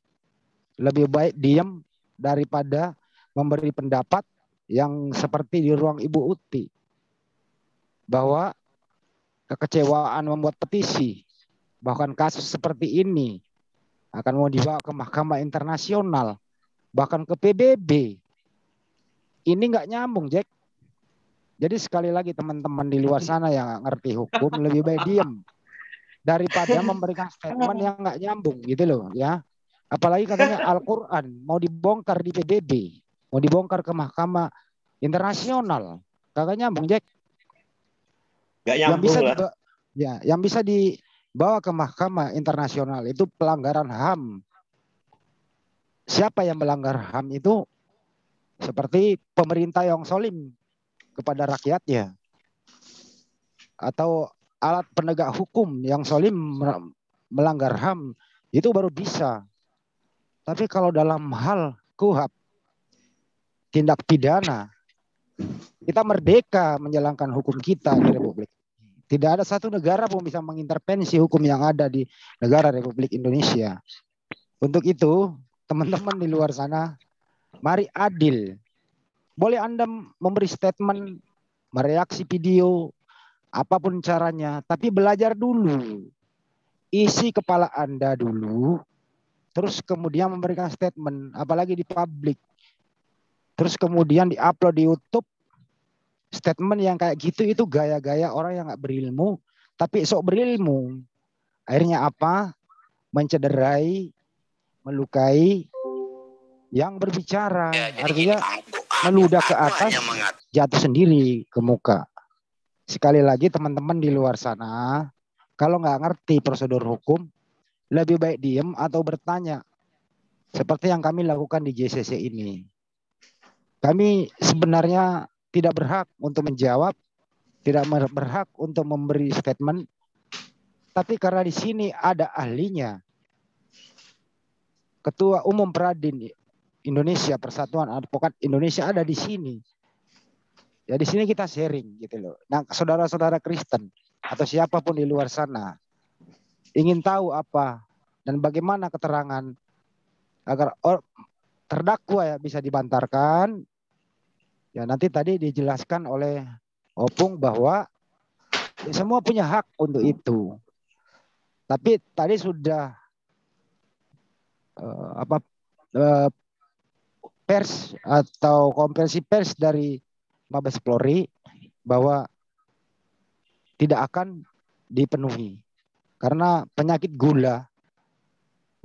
lebih baik diam daripada memberi pendapat yang seperti di ruang Ibu Uti. Bahwa kekecewaan membuat petisi. Bahkan kasus seperti ini akan mau dibawa ke Mahkamah Internasional, bahkan ke PBB. Ini nggak nyambung, Jack. Jadi sekali lagi teman-teman di luar sana yang ngerti hukum lebih baik diem daripada memberikan statement yang nggak nyambung gitu loh ya. Apalagi katanya Al-Quran mau dibongkar di PBB, mau dibongkar ke Mahkamah Internasional. Kagak nyambung, Jack. Gak yang bisa Dibawa, ya, yang bisa dibawa ke mahkamah internasional itu pelanggaran HAM. Siapa yang melanggar HAM itu seperti pemerintah yang solim kepada rakyatnya atau alat penegak hukum yang solim melanggar HAM itu baru bisa. Tapi kalau dalam hal kuhab tindak pidana kita merdeka menjalankan hukum kita di republik tidak ada satu negara pun bisa mengintervensi hukum yang ada di negara Republik Indonesia. Untuk itu, teman-teman di luar sana, mari adil. Boleh Anda memberi statement, mereaksi video, apapun caranya, tapi belajar dulu. Isi kepala Anda dulu, terus kemudian memberikan statement, apalagi di publik. Terus kemudian diupload di YouTube, statement yang kayak gitu itu gaya-gaya orang yang nggak berilmu tapi sok berilmu akhirnya apa mencederai melukai yang berbicara ya, artinya meludah ke atas jatuh sendiri ke muka sekali lagi teman-teman di luar sana kalau nggak ngerti prosedur hukum lebih baik diem atau bertanya seperti yang kami lakukan di JCC ini kami sebenarnya tidak berhak untuk menjawab, tidak berhak untuk memberi statement. Tapi karena di sini ada ahlinya, Ketua Umum Peradin Indonesia Persatuan Advokat Indonesia ada di sini. Ya di sini kita sharing gitu loh. Nah saudara-saudara Kristen atau siapapun di luar sana ingin tahu apa dan bagaimana keterangan agar terdakwa ya bisa dibantarkan Ya nanti tadi dijelaskan oleh Opung bahwa semua punya hak untuk itu. Tapi tadi sudah uh, apa uh, pers atau konferensi pers dari Mabes Polri bahwa tidak akan dipenuhi karena penyakit gula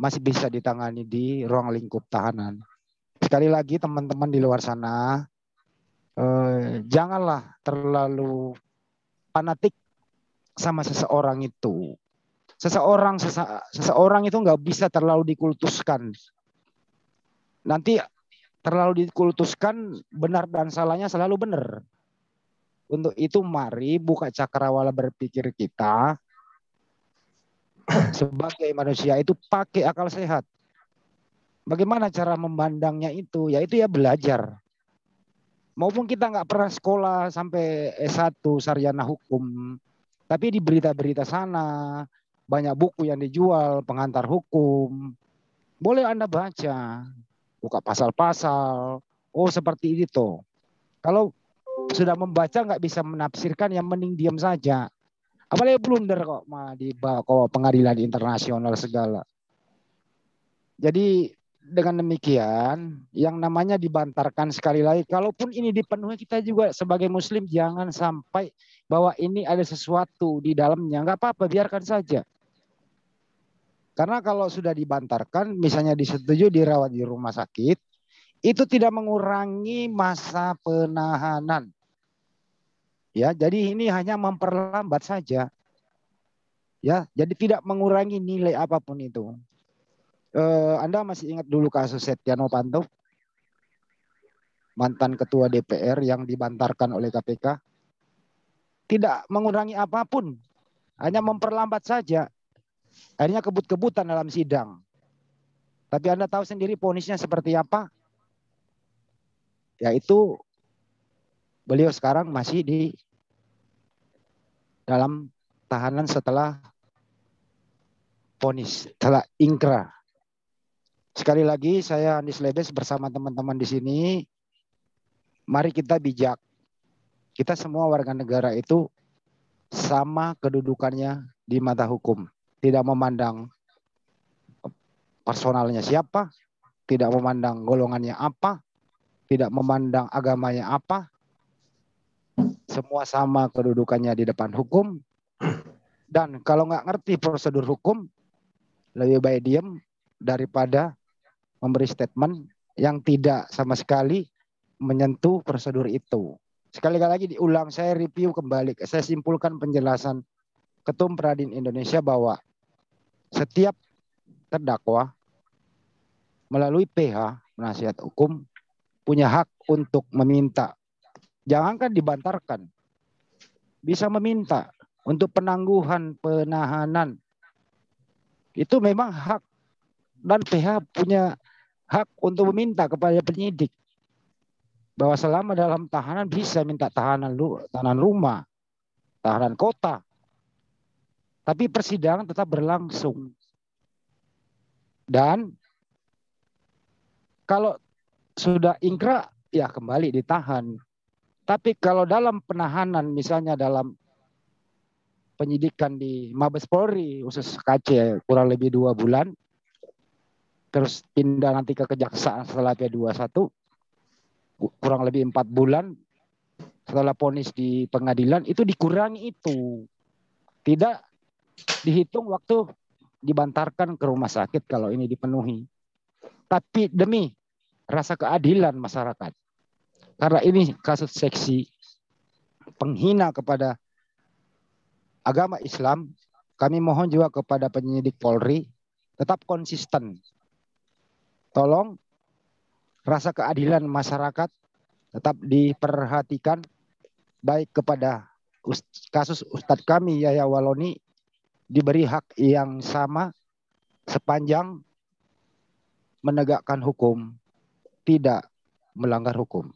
masih bisa ditangani di ruang lingkup tahanan. Sekali lagi teman-teman di luar sana eh, janganlah terlalu fanatik sama seseorang itu. Seseorang sesa, seseorang itu nggak bisa terlalu dikultuskan. Nanti terlalu dikultuskan benar dan salahnya selalu benar. Untuk itu mari buka cakrawala berpikir kita sebagai manusia itu pakai akal sehat. Bagaimana cara memandangnya itu? Yaitu ya belajar maupun kita nggak pernah sekolah sampai S1 sarjana hukum, tapi di berita-berita sana banyak buku yang dijual pengantar hukum. Boleh Anda baca, buka pasal-pasal. Oh, seperti ini tuh. Kalau sudah membaca nggak bisa menafsirkan yang mending diam saja. Apalagi blunder kok malah di bawah pengadilan internasional segala. Jadi dengan demikian yang namanya dibantarkan sekali lagi kalaupun ini dipenuhi kita juga sebagai muslim jangan sampai bahwa ini ada sesuatu di dalamnya nggak apa-apa biarkan saja karena kalau sudah dibantarkan misalnya disetujui dirawat di rumah sakit itu tidak mengurangi masa penahanan ya jadi ini hanya memperlambat saja ya jadi tidak mengurangi nilai apapun itu eh, Anda masih ingat dulu kasus Setia Novanto? Mantan ketua DPR yang dibantarkan oleh KPK? Tidak mengurangi apapun, hanya memperlambat saja. Akhirnya kebut-kebutan dalam sidang. Tapi Anda tahu sendiri ponisnya seperti apa? Yaitu beliau sekarang masih di dalam tahanan setelah ponis, setelah ingkrah. Sekali lagi saya Anies Lebes bersama teman-teman di sini. Mari kita bijak. Kita semua warga negara itu sama kedudukannya di mata hukum. Tidak memandang personalnya siapa, tidak memandang golongannya apa, tidak memandang agamanya apa. Semua sama kedudukannya di depan hukum. Dan kalau nggak ngerti prosedur hukum, lebih baik diam daripada memberi statement yang tidak sama sekali menyentuh prosedur itu. Sekali lagi diulang, saya review kembali, saya simpulkan penjelasan Ketum Pradin Indonesia bahwa setiap terdakwa melalui PH penasihat hukum punya hak untuk meminta. Jangankan dibantarkan, bisa meminta untuk penangguhan penahanan. Itu memang hak dan PH punya hak untuk meminta kepada penyidik bahwa selama dalam tahanan bisa minta tahanan lu, tahanan rumah, tahanan kota. Tapi persidangan tetap berlangsung. Dan kalau sudah ingkra ya kembali ditahan. Tapi kalau dalam penahanan misalnya dalam penyidikan di Mabes Polri khusus KC kurang lebih dua bulan terus pindah nanti ke kejaksaan setelah P21 kurang lebih empat bulan setelah ponis di pengadilan itu dikurangi itu tidak dihitung waktu dibantarkan ke rumah sakit kalau ini dipenuhi tapi demi rasa keadilan masyarakat karena ini kasus seksi penghina kepada agama Islam kami mohon juga kepada penyidik Polri tetap konsisten tolong rasa keadilan masyarakat tetap diperhatikan baik kepada kasus Ustadz kami Yahya Waloni diberi hak yang sama sepanjang menegakkan hukum tidak melanggar hukum.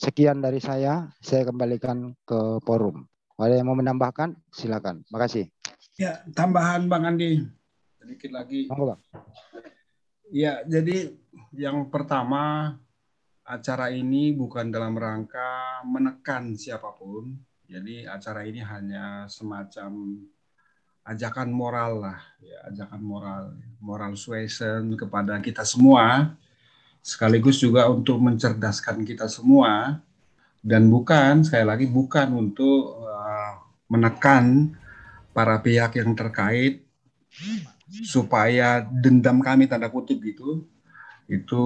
Sekian dari saya, saya kembalikan ke forum. Ada yang mau menambahkan? Silakan. Makasih. Ya, tambahan Bang Andi. Sedikit lagi. Bang. Ya, jadi yang pertama acara ini bukan dalam rangka menekan siapapun. Jadi acara ini hanya semacam ajakan moral lah, ya, ajakan moral, moral suasion kepada kita semua, sekaligus juga untuk mencerdaskan kita semua, dan bukan sekali lagi bukan untuk uh, menekan para pihak yang terkait supaya dendam kami tanda kutip gitu itu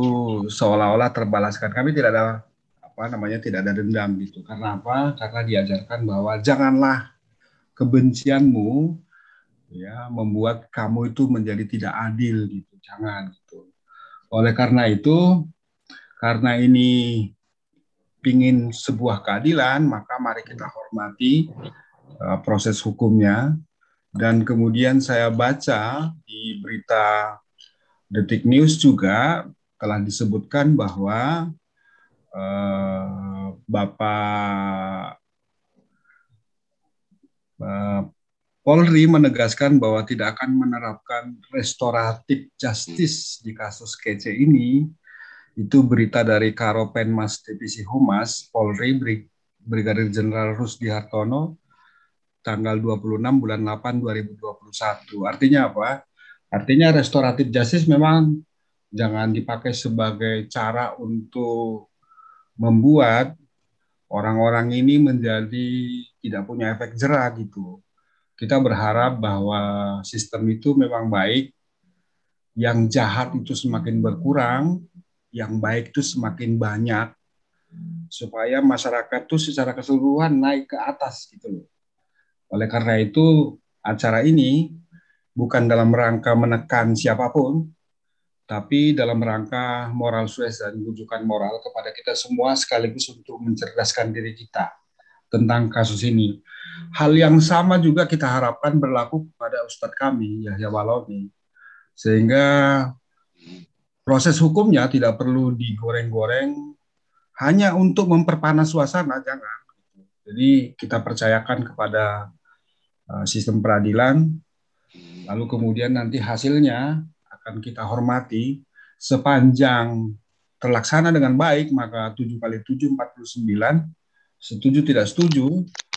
seolah-olah terbalaskan. Kami tidak ada apa namanya tidak ada dendam gitu. Karena apa? Karena diajarkan bahwa janganlah kebencianmu ya membuat kamu itu menjadi tidak adil gitu. Jangan gitu. Oleh karena itu, karena ini ingin sebuah keadilan, maka mari kita hormati uh, proses hukumnya dan kemudian saya baca di berita Detik News juga telah disebutkan bahwa eh, Bapak eh, Polri menegaskan bahwa tidak akan menerapkan restoratif justice di kasus kece ini. Itu berita dari Karopenmas Divisi Humas Polri Brigadir Jenderal Rusdi Hartono tanggal 26 bulan 8 2021. Artinya apa? Artinya restoratif justice memang jangan dipakai sebagai cara untuk membuat orang-orang ini menjadi tidak punya efek jerah gitu. Kita berharap bahwa sistem itu memang baik, yang jahat itu semakin berkurang, yang baik itu semakin banyak, supaya masyarakat itu secara keseluruhan naik ke atas gitu loh. Oleh karena itu, acara ini bukan dalam rangka menekan siapapun, tapi dalam rangka moral sues dan rujukan moral kepada kita semua sekaligus untuk mencerdaskan diri kita tentang kasus ini. Hal yang sama juga kita harapkan berlaku kepada Ustadz kami, Yahya Walomi, Sehingga proses hukumnya tidak perlu digoreng-goreng hanya untuk memperpanas suasana, jangan. Jadi kita percayakan kepada Eh, sistem peradilan. Hmm. Lalu kemudian nanti hasilnya akan kita hormati sepanjang terlaksana dengan baik maka 7 kali 7 49 setuju tidak setuju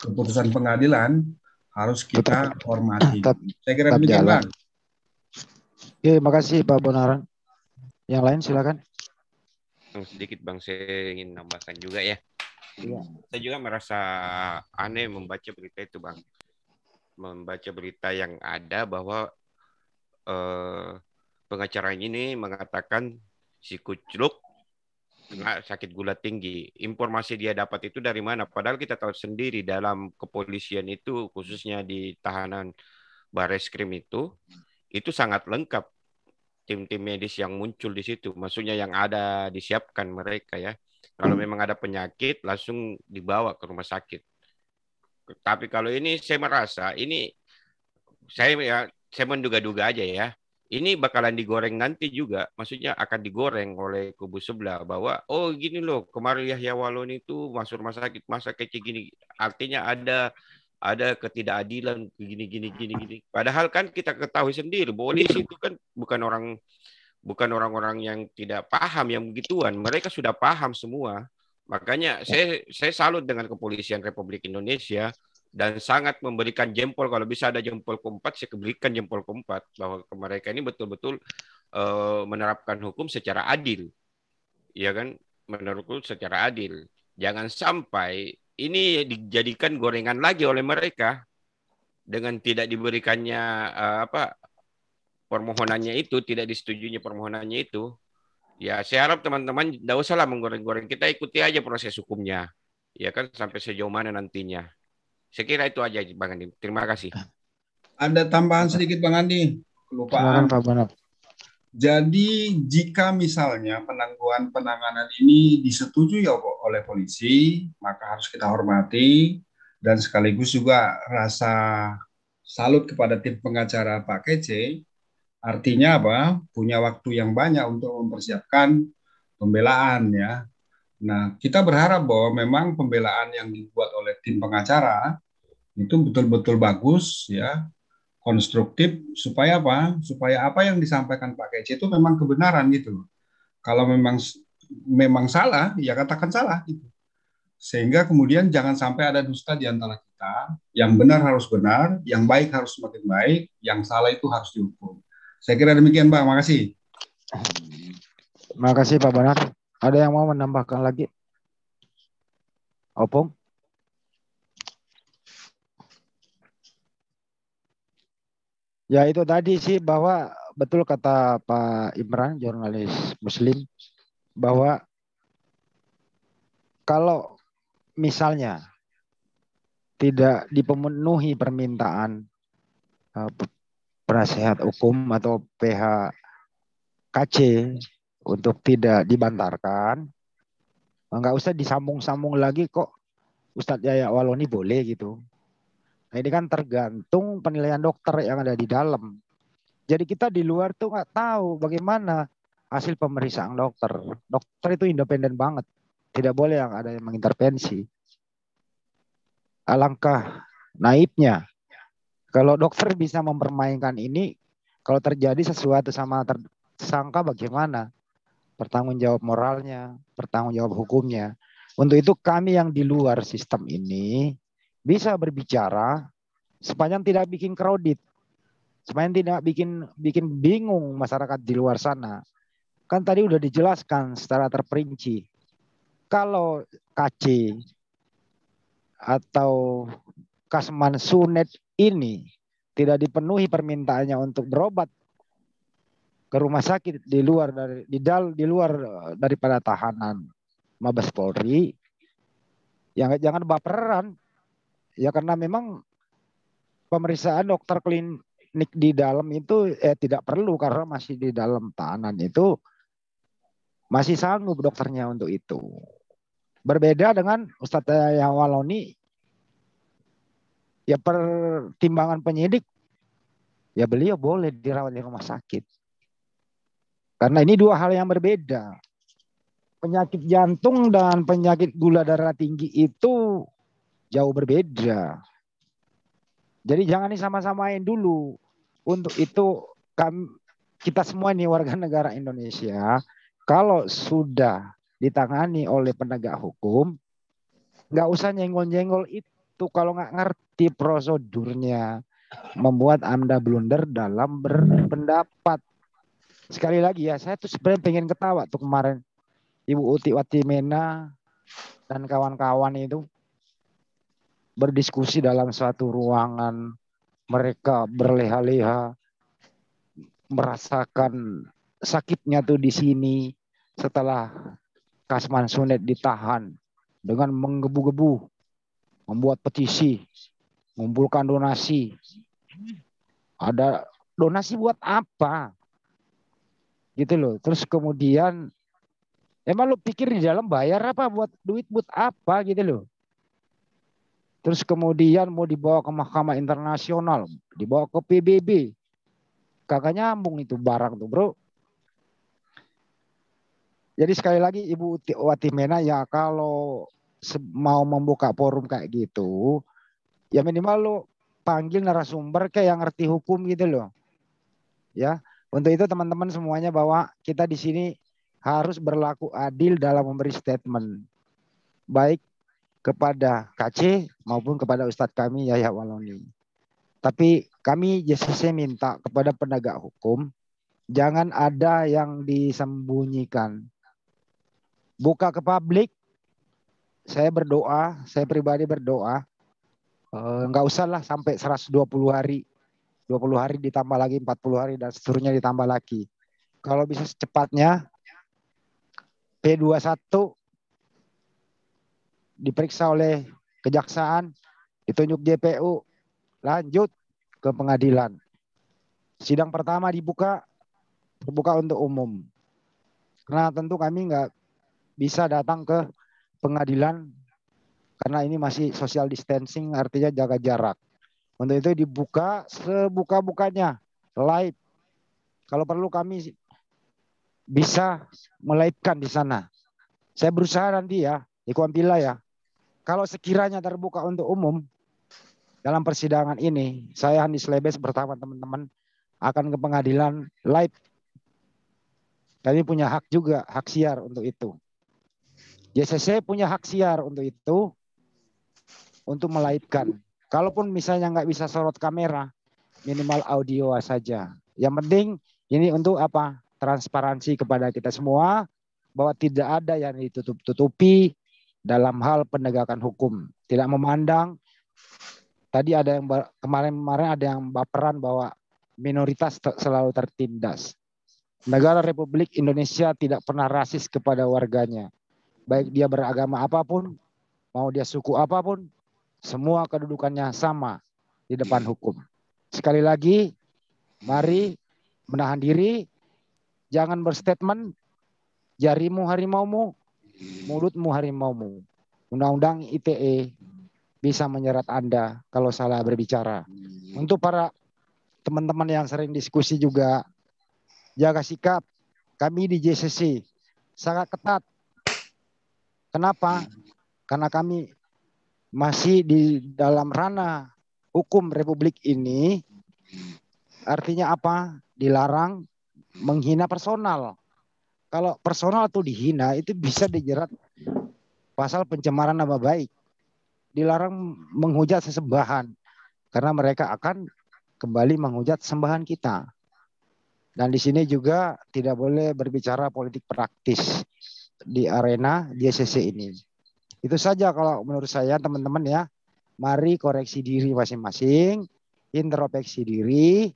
keputusan pengadilan harus kita hormati. Tetap, Saya kira tetap jalan. Bang. Oke, makasih Pak Bonaran. Yang lain silakan. Oh, sedikit Bang saya ingin nambahkan juga ya. Iya. Saya juga merasa aneh membaca berita itu Bang membaca berita yang ada bahwa eh, pengacaranya ini mengatakan si Kucluk sakit gula tinggi. Informasi dia dapat itu dari mana? Padahal kita tahu sendiri dalam kepolisian itu khususnya di tahanan krim itu itu sangat lengkap tim-tim medis yang muncul di situ. Maksudnya yang ada disiapkan mereka ya. Kalau hmm. memang ada penyakit langsung dibawa ke rumah sakit. Tapi kalau ini saya merasa ini saya ya saya menduga-duga aja ya. Ini bakalan digoreng nanti juga, maksudnya akan digoreng oleh kubu sebelah bahwa oh gini loh kemarin Yahya Walon itu masuk rumah sakit masa kecil gini, artinya ada ada ketidakadilan gini gini gini gini. Padahal kan kita ketahui sendiri polisi itu kan bukan orang bukan orang-orang yang tidak paham yang begituan. Mereka sudah paham semua. Makanya oh. saya saya salut dengan kepolisian Republik Indonesia dan sangat memberikan jempol kalau bisa ada jempol keempat saya berikan jempol keempat bahwa mereka ini betul-betul uh, menerapkan hukum secara adil. Ya kan? Menurutku secara adil. Jangan sampai ini dijadikan gorengan lagi oleh mereka dengan tidak diberikannya uh, apa permohonannya itu, tidak disetujuinya permohonannya itu, Ya, saya harap teman-teman tidak usahlah menggoreng-goreng. Kita ikuti aja proses hukumnya. Ya kan sampai sejauh mana nantinya. Saya kira itu aja Bang Andi. Terima kasih. Ada tambahan sedikit Bang Andi. Kelupaan. Pak Banap. Jadi jika misalnya penangguhan penanganan ini disetujui ya, oleh polisi, maka harus kita hormati dan sekaligus juga rasa salut kepada tim pengacara Pak Kece Artinya apa? Punya waktu yang banyak untuk mempersiapkan pembelaan ya. Nah, kita berharap bahwa memang pembelaan yang dibuat oleh tim pengacara itu betul-betul bagus ya, konstruktif supaya apa? Supaya apa yang disampaikan Pak Kece itu memang kebenaran gitu. Kalau memang memang salah, ya katakan salah gitu. Sehingga kemudian jangan sampai ada dusta di antara kita. Yang benar harus benar, yang baik harus semakin baik, yang salah itu harus dihukum. Saya kira demikian Pak, makasih. Makasih Pak Banar. Ada yang mau menambahkan lagi? Opung? Ya itu tadi sih bahwa betul kata Pak Imran, jurnalis Muslim, bahwa kalau misalnya tidak dipenuhi permintaan eh, penasehat hukum atau PHKC untuk tidak dibantarkan. Nggak usah disambung-sambung lagi kok Ustadz Yaya Waloni boleh gitu. Nah ini kan tergantung penilaian dokter yang ada di dalam. Jadi kita di luar tuh nggak tahu bagaimana hasil pemeriksaan dokter. Dokter itu independen banget. Tidak boleh yang ada yang mengintervensi. Alangkah naibnya kalau dokter bisa mempermainkan ini, kalau terjadi sesuatu sama tersangka bagaimana? pertanggung jawab moralnya, pertanggung jawab hukumnya. Untuk itu kami yang di luar sistem ini bisa berbicara sepanjang tidak bikin kredit, sepanjang tidak bikin bikin bingung masyarakat di luar sana. Kan tadi sudah dijelaskan secara terperinci. Kalau KC atau Kasman Sunet ini tidak dipenuhi permintaannya untuk berobat ke rumah sakit di luar dari di dal di luar eh, daripada tahanan Mabes Polri yang jangan baperan ya karena memang pemeriksaan dokter klinik di dalam itu eh tidak perlu karena masih di dalam tahanan itu masih sanggup dokternya untuk itu berbeda dengan Ustadz Yawaloni ya pertimbangan penyidik ya beliau boleh dirawat di rumah sakit. Karena ini dua hal yang berbeda. Penyakit jantung dan penyakit gula darah tinggi itu jauh berbeda. Jadi jangan sama samain dulu. Untuk itu kami, kita semua ini warga negara Indonesia kalau sudah ditangani oleh penegak hukum nggak usah nyenggol-nyenggol itu kalau nggak ngerti mengikuti prosedurnya membuat Anda blunder dalam berpendapat. Sekali lagi ya, saya tuh sebenarnya pengen ketawa tuh kemarin Ibu Uti Watimena dan kawan-kawan itu berdiskusi dalam suatu ruangan. Mereka berleha-leha merasakan sakitnya tuh di sini setelah Kasman Sunet ditahan dengan menggebu-gebu membuat petisi Ngumpulkan donasi. Ada donasi buat apa? Gitu loh. Terus kemudian emang lu pikir di dalam bayar apa buat duit buat apa gitu loh. Terus kemudian mau dibawa ke mahkamah internasional, dibawa ke PBB. Kakak nyambung itu barang tuh, Bro. Jadi sekali lagi Ibu Wati Mena ya kalau mau membuka forum kayak gitu, ya minimal lo panggil narasumber kayak yang ngerti hukum gitu loh. Ya, untuk itu teman-teman semuanya bahwa kita di sini harus berlaku adil dalam memberi statement baik kepada KC maupun kepada Ustadz kami Yahya Waloni. Tapi kami JCC minta kepada penegak hukum jangan ada yang disembunyikan. Buka ke publik. Saya berdoa, saya pribadi berdoa Eh, nggak uh, usah lah sampai 120 hari. 20 hari ditambah lagi 40 hari dan seterusnya ditambah lagi. Kalau bisa secepatnya P21 diperiksa oleh kejaksaan, ditunjuk JPU, lanjut ke pengadilan. Sidang pertama dibuka terbuka untuk umum. Karena tentu kami nggak bisa datang ke pengadilan karena ini masih social distancing artinya jaga jarak. Untuk itu dibuka sebuka-bukanya live. Kalau perlu kami bisa melaitkan di sana. Saya berusaha nanti ya, Ikut Pila ya. Kalau sekiranya terbuka untuk umum dalam persidangan ini, saya Hanis Lebes bersama teman-teman akan ke pengadilan live. Kami punya hak juga, hak siar untuk itu. JCC punya hak siar untuk itu untuk melaibkan. Kalaupun misalnya nggak bisa sorot kamera, minimal audio saja. Yang penting ini untuk apa? Transparansi kepada kita semua bahwa tidak ada yang ditutup-tutupi dalam hal penegakan hukum. Tidak memandang tadi ada yang kemarin-kemarin ada yang baperan bahwa minoritas selalu tertindas. Negara Republik Indonesia tidak pernah rasis kepada warganya. Baik dia beragama apapun, mau dia suku apapun, semua kedudukannya sama di depan hukum. Sekali lagi, mari menahan diri, jangan berstatement jarimu harimaumu, mulutmu harimaumu. Undang-undang ITE bisa menyerat Anda kalau salah berbicara. Untuk para teman-teman yang sering diskusi juga, jaga sikap. Kami di JCC sangat ketat. Kenapa? Karena kami masih di dalam ranah hukum republik ini artinya apa? Dilarang menghina personal. Kalau personal itu dihina itu bisa dijerat pasal pencemaran nama baik. Dilarang menghujat sesembahan karena mereka akan kembali menghujat sembahan kita. Dan di sini juga tidak boleh berbicara politik praktis di arena JCC ini. Itu saja kalau menurut saya teman-teman ya. Mari koreksi diri masing-masing, introspeksi diri,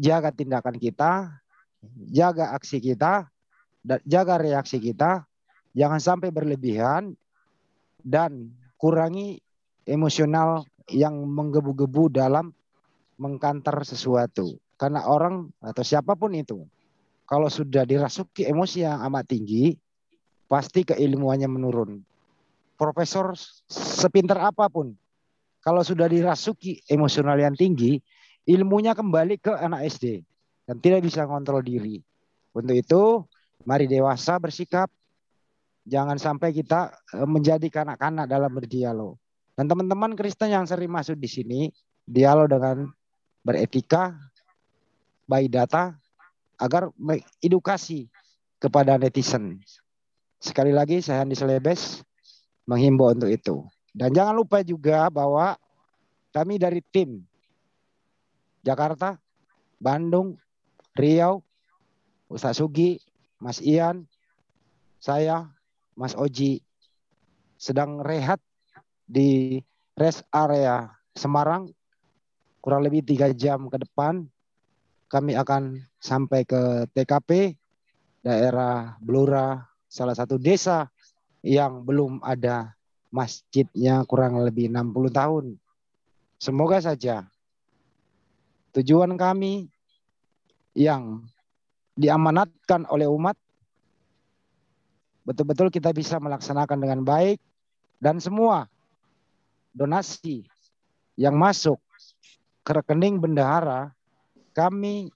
jaga tindakan kita, jaga aksi kita, dan jaga reaksi kita. Jangan sampai berlebihan dan kurangi emosional yang menggebu-gebu dalam mengkantar sesuatu. Karena orang atau siapapun itu, kalau sudah dirasuki emosi yang amat tinggi, pasti keilmuannya menurun profesor sepinter apapun, kalau sudah dirasuki emosional yang tinggi, ilmunya kembali ke anak SD dan tidak bisa kontrol diri. Untuk itu, mari dewasa bersikap. Jangan sampai kita e, menjadi kanak-kanak dalam berdialog. Dan teman-teman Kristen yang sering masuk di sini, dialog dengan beretika, by data, agar mengedukasi kepada netizen. Sekali lagi, saya Andi Selebes menghimbau untuk itu. Dan jangan lupa juga bahwa kami dari tim Jakarta, Bandung, Riau, Ustaz Sugi, Mas Ian, saya, Mas Oji sedang rehat di rest area Semarang kurang lebih tiga jam ke depan kami akan sampai ke TKP daerah Blora salah satu desa yang belum ada masjidnya kurang lebih 60 tahun. Semoga saja tujuan kami yang diamanatkan oleh umat betul-betul kita bisa melaksanakan dengan baik dan semua donasi yang masuk ke rekening bendahara kami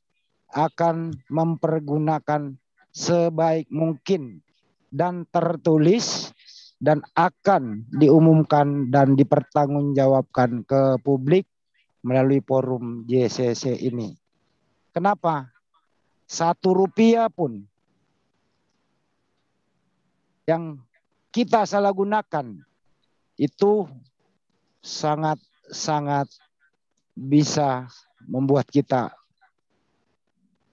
akan mempergunakan sebaik mungkin dan tertulis dan akan diumumkan dan dipertanggungjawabkan ke publik melalui forum JCC ini. Kenapa? Satu rupiah pun yang kita salah gunakan itu sangat sangat bisa membuat kita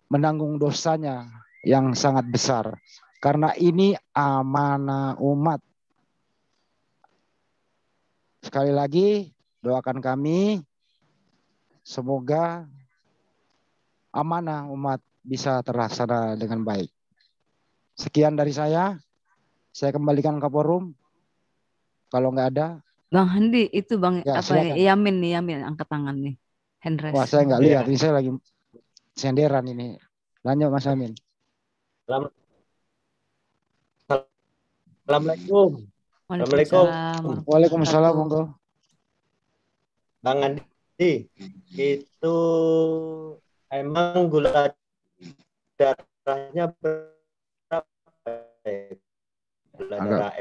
menanggung dosanya yang sangat besar. Karena ini amanah umat. Sekali lagi doakan kami semoga amanah umat bisa terlaksana dengan baik. Sekian dari saya. Saya kembalikan ke forum. Kalau nggak ada. Bang Hendi, itu Bang ya, apa ya, Yamin nih, Yamin angkat tangan nih. Hendres. Wah, saya nggak lihat. Ya. Ini saya lagi senderan ini. Lanjut Mas Yamin. Selamat Assalamualaikum. Assalamualaikum. Waalaikumsalam, Monggo. Bang Andi, itu emang gula darahnya berapa ya? Gula darah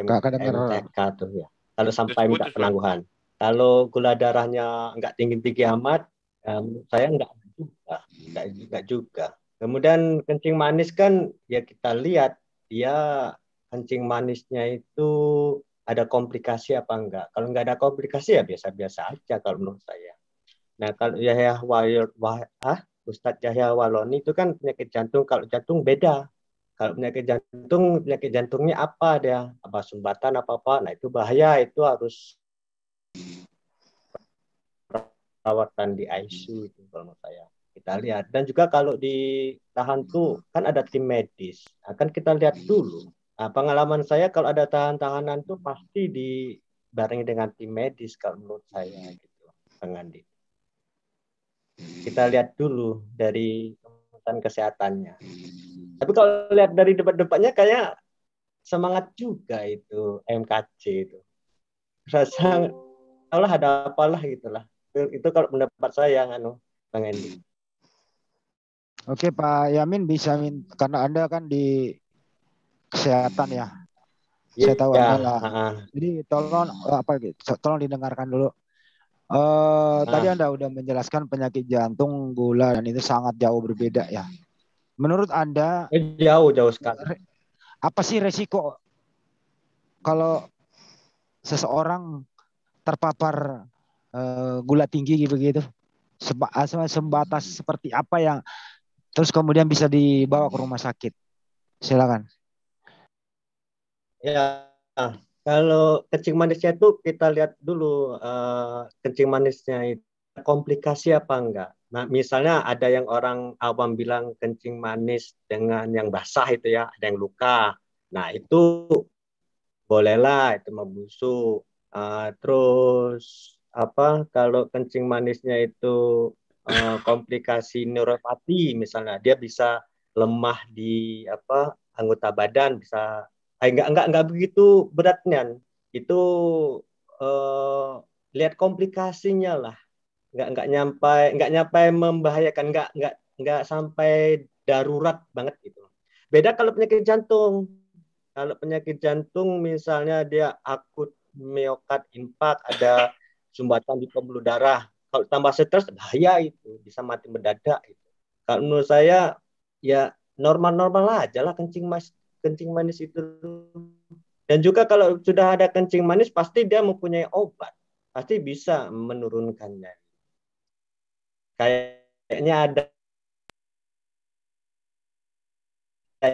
MTK tuh ya. Kalau sampai minta penangguhan. Kalau gula darahnya nggak tinggi-tinggi amat, um, saya nggak juga. Nggak juga. Kemudian kencing manis kan ya kita lihat dia kencing manisnya itu ada komplikasi apa enggak. Kalau enggak ada komplikasi ya biasa-biasa aja kalau menurut saya. Nah, kalau Yahya Wayur, wah, ah, Ustadz Yahya Waloni itu kan penyakit jantung. Kalau jantung beda. Kalau penyakit jantung, penyakit jantungnya apa dia? Apa sumbatan, apa-apa. Nah, itu bahaya. Itu harus perawatan di ICU itu kalau menurut saya. Kita lihat. Dan juga kalau ditahan tuh kan ada tim medis. Akan nah, kan kita lihat dulu Nah, pengalaman saya kalau ada tahan-tahanan itu pasti dibarengi dengan tim medis kalau menurut saya gitu, Bang Andi. Kita hmm. lihat dulu dari kemudahan kesehatannya. Tapi kalau lihat dari debat-debatnya kayak semangat juga itu MKC itu. Rasa Allah ada apalah gitulah. Itu, itu kalau pendapat saya anu Bang Andi. Oke Pak Yamin bisa min karena Anda kan di kesehatan ya. Yeah, saya tahu yeah. Anda. Uh, Jadi tolong eh, apa gitu, tolong didengarkan dulu. Uh, uh, tadi Anda sudah menjelaskan penyakit jantung, gula dan itu sangat jauh berbeda ya. Menurut Anda eh, jauh jauh sekali. Apa sih resiko kalau seseorang terpapar uh, gula tinggi begitu? Seba, sebatas seperti apa yang terus kemudian bisa dibawa ke rumah sakit? Silakan. Ya, kalau kencing manisnya itu kita lihat dulu uh, kencing manisnya itu komplikasi apa enggak. Nah, misalnya ada yang orang awam bilang kencing manis dengan yang basah itu ya, ada yang luka. Nah, itu bolehlah itu membusuk. Uh, eh, terus apa kalau kencing manisnya itu uh, komplikasi neuropati misalnya, dia bisa lemah di apa anggota badan bisa eh, nggak nggak nggak begitu beratnya itu eh, lihat komplikasinya lah enggak nggak nyampai nggak nyampai membahayakan enggak nggak nggak sampai darurat banget gitu beda kalau penyakit jantung kalau penyakit jantung misalnya dia akut miokard impak ada sumbatan di pembuluh darah kalau tambah stres bahaya itu bisa mati mendadak itu kalau menurut saya ya normal-normal aja lah kencing mas kencing manis itu. Dan juga kalau sudah ada kencing manis pasti dia mempunyai obat, pasti bisa menurunkannya. Kayaknya ada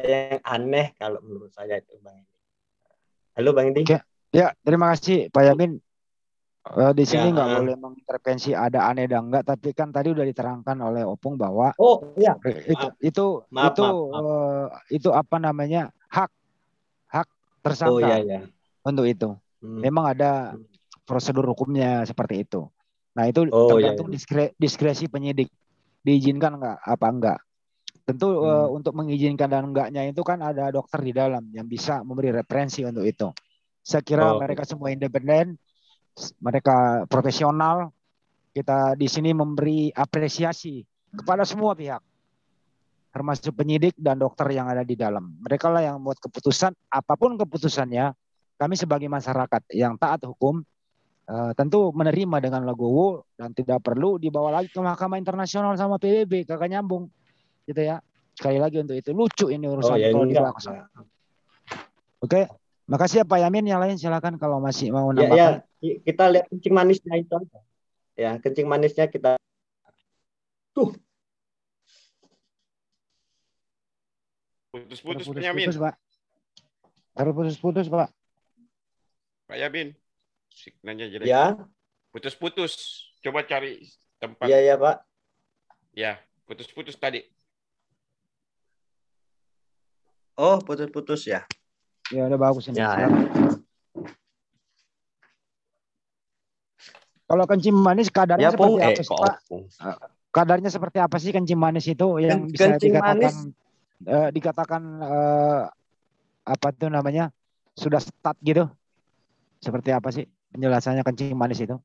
yang aneh kalau menurut saya itu Bang Halo Bang Indi. Ya, ya terima kasih Pak Yamin. Uh, di sini ya, nggak ya, boleh mengintervensi ada aneh dan enggak, tapi kan tadi udah diterangkan oleh Opung bahwa oh iya itu itu maaf, itu, maaf, maaf. Uh, itu apa namanya hak hak tersangka oh, iya, iya. untuk itu. Hmm. Memang ada hmm. prosedur hukumnya seperti itu. Nah itu oh, iya, tergantung iya, iya. diskresi penyidik diizinkan nggak apa enggak. Tentu hmm. uh, untuk mengizinkan dan enggaknya itu kan ada dokter di dalam yang bisa memberi referensi untuk itu. Saya kira oh. mereka semua independen mereka profesional. Kita di sini memberi apresiasi kepada semua pihak, termasuk penyidik dan dokter yang ada di dalam. Mereka lah yang membuat keputusan, apapun keputusannya, kami sebagai masyarakat yang taat hukum eh, tentu menerima dengan legowo dan tidak perlu dibawa lagi ke mahkamah internasional sama PBB kakak nyambung gitu ya sekali lagi untuk itu lucu ini urusan oh, ya, kalau ya. oke makasih ya Pak Yamin yang lain silakan kalau masih mau nambahkan ya, ya kita lihat kencing manisnya itu aja. Ya, kencing manisnya kita tuh putus-putus Penyamin. Putus, Pak. Baru putus-putus, Pak. Pak Yamin. Signalnya jelek. Ya. Putus-putus. Coba cari tempat. Iya, ya, Pak. Ya, putus-putus tadi. Oh, putus-putus ya. Ya, udah bagus ini. Ya, ya. Kalau kencing manis kadarnya ya, seperti pung, apa eh, sih, eh, Kadarnya seperti apa sih kencing manis itu yang bisa dikatakan manis. Eh, dikatakan eh, apa tuh namanya? Sudah start gitu. Seperti apa sih penjelasannya kencing manis itu?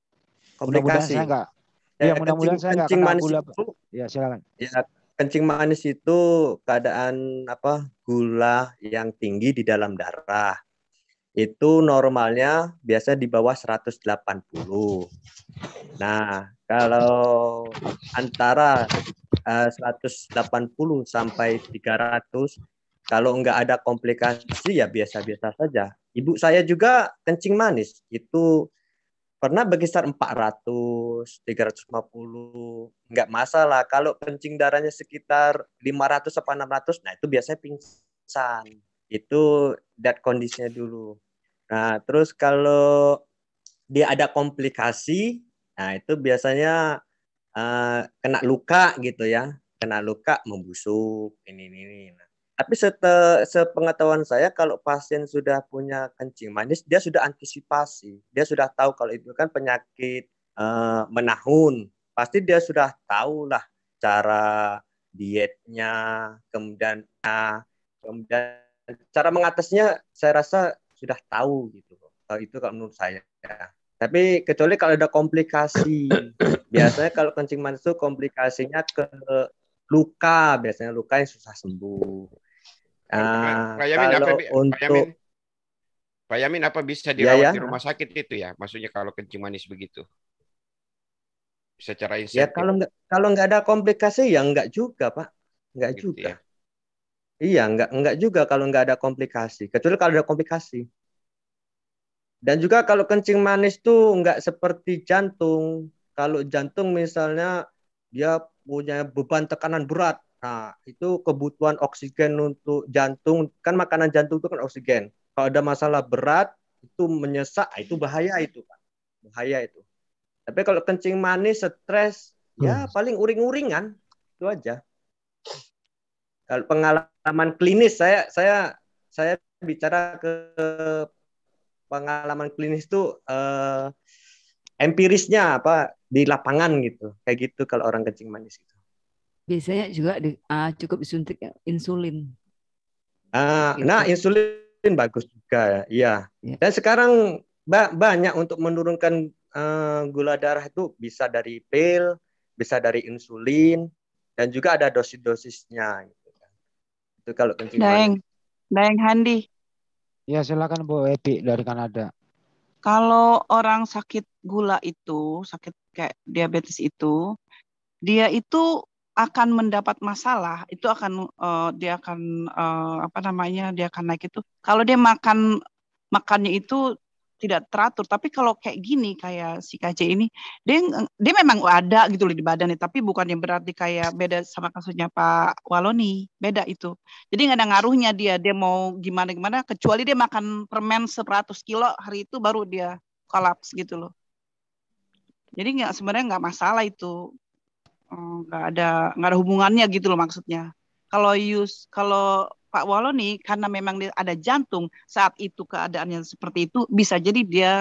Mudah-mudahan saya enggak Ya, ya mudah-mudahan saya enggak kena manis gula. Itu, ya, silakan. Ya, kencing manis itu keadaan apa? Gula yang tinggi di dalam darah itu normalnya biasa di bawah 180. Nah, kalau antara eh, uh, 180 sampai 300 kalau nggak ada komplikasi ya biasa-biasa saja. Ibu saya juga kencing manis itu pernah berkisar 400, 350, nggak masalah. Kalau kencing darahnya sekitar 500 enam 600, nah itu biasanya pingsan. Itu that kondisinya dulu. Nah, terus kalau dia ada komplikasi, nah itu biasanya uh, kena luka gitu ya, kena luka membusuk ini ini. ini. Nah, tapi sete, sepengetahuan saya kalau pasien sudah punya kencing manis, dia sudah antisipasi, dia sudah tahu kalau itu kan penyakit uh, eh, menahun, pasti dia sudah tahu lah cara dietnya, kemudian uh, kemudian cara mengatasinya saya rasa sudah tahu gitu kalau itu kalau menurut saya tapi kecuali kalau ada komplikasi biasanya kalau kencing manis itu komplikasinya ke luka biasanya luka yang susah sembuh nah, Pak Yamin, kalau apa, untuk Pak Yamin, apa bisa iya, dirawat ya, ya. di iya. rumah sakit itu ya maksudnya kalau kencing manis begitu secara ya, insentif. ya kalau nggak kalau nggak ada komplikasi ya nggak juga pak nggak gitu ya. juga ya. Iya, enggak enggak juga kalau enggak ada komplikasi. Kecuali kalau ada komplikasi. Dan juga kalau kencing manis tuh enggak seperti jantung. Kalau jantung misalnya dia punya beban tekanan berat. Nah, itu kebutuhan oksigen untuk jantung. Kan makanan jantung itu kan oksigen. Kalau ada masalah berat, itu menyesak, nah, itu bahaya itu. Pak. Bahaya itu. Tapi kalau kencing manis, stres, ya hmm. ya paling uring-uringan. Itu aja. Kalau pengalaman klinis saya saya saya bicara ke pengalaman klinis itu eh, empirisnya apa di lapangan gitu. Kayak gitu kalau orang kencing manis itu. Biasanya juga di, uh, cukup disuntik ya, insulin. Uh, gitu. Nah, insulin bagus juga ya. Iya. Dan sekarang ba banyak untuk menurunkan uh, gula darah itu bisa dari pil, bisa dari insulin, dan juga ada dosis-dosisnya. Itu kalau kencing Daeng. Daeng Handi. Ya silakan Bu Eti dari Kanada. Kalau orang sakit gula itu, sakit kayak diabetes itu, dia itu akan mendapat masalah itu akan uh, dia akan uh, apa namanya dia akan naik itu kalau dia makan makannya itu tidak teratur. Tapi kalau kayak gini kayak si KJ ini, dia dia memang ada gitu loh di badannya, tapi bukan yang berarti kayak beda sama kasusnya Pak Waloni, beda itu. Jadi nggak ada ngaruhnya dia, dia mau gimana gimana. Kecuali dia makan permen 100 kilo hari itu baru dia kolaps gitu loh. Jadi nggak sebenarnya nggak masalah itu, hmm, nggak ada nggak ada hubungannya gitu loh maksudnya. Kalau Yus kalau Pak Waloni, karena memang ada jantung saat itu keadaannya seperti itu bisa jadi dia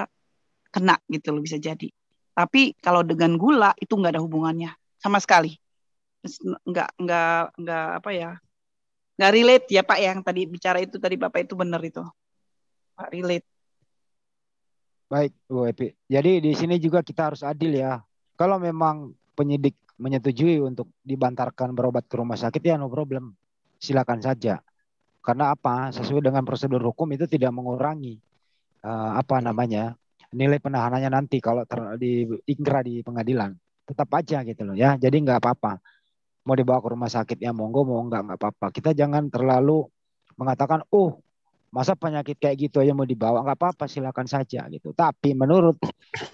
kena gitu loh bisa jadi. Tapi kalau dengan gula itu nggak ada hubungannya sama sekali. Nggak nggak nggak apa ya nggak relate ya Pak yang tadi bicara itu tadi Bapak itu benar itu Pak relate. Baik Bu Epi. Jadi di sini juga kita harus adil ya. Kalau memang penyidik menyetujui untuk dibantarkan berobat ke rumah sakit ya no problem silakan saja. Karena apa? Sesuai dengan prosedur hukum itu tidak mengurangi uh, apa namanya nilai penahanannya nanti kalau ter, di ingkra di pengadilan. Tetap aja gitu loh ya. Jadi nggak apa-apa. Mau dibawa ke rumah sakit ya monggo, mau nggak nggak apa-apa. Kita jangan terlalu mengatakan, oh masa penyakit kayak gitu aja mau dibawa nggak apa-apa silakan saja gitu tapi menurut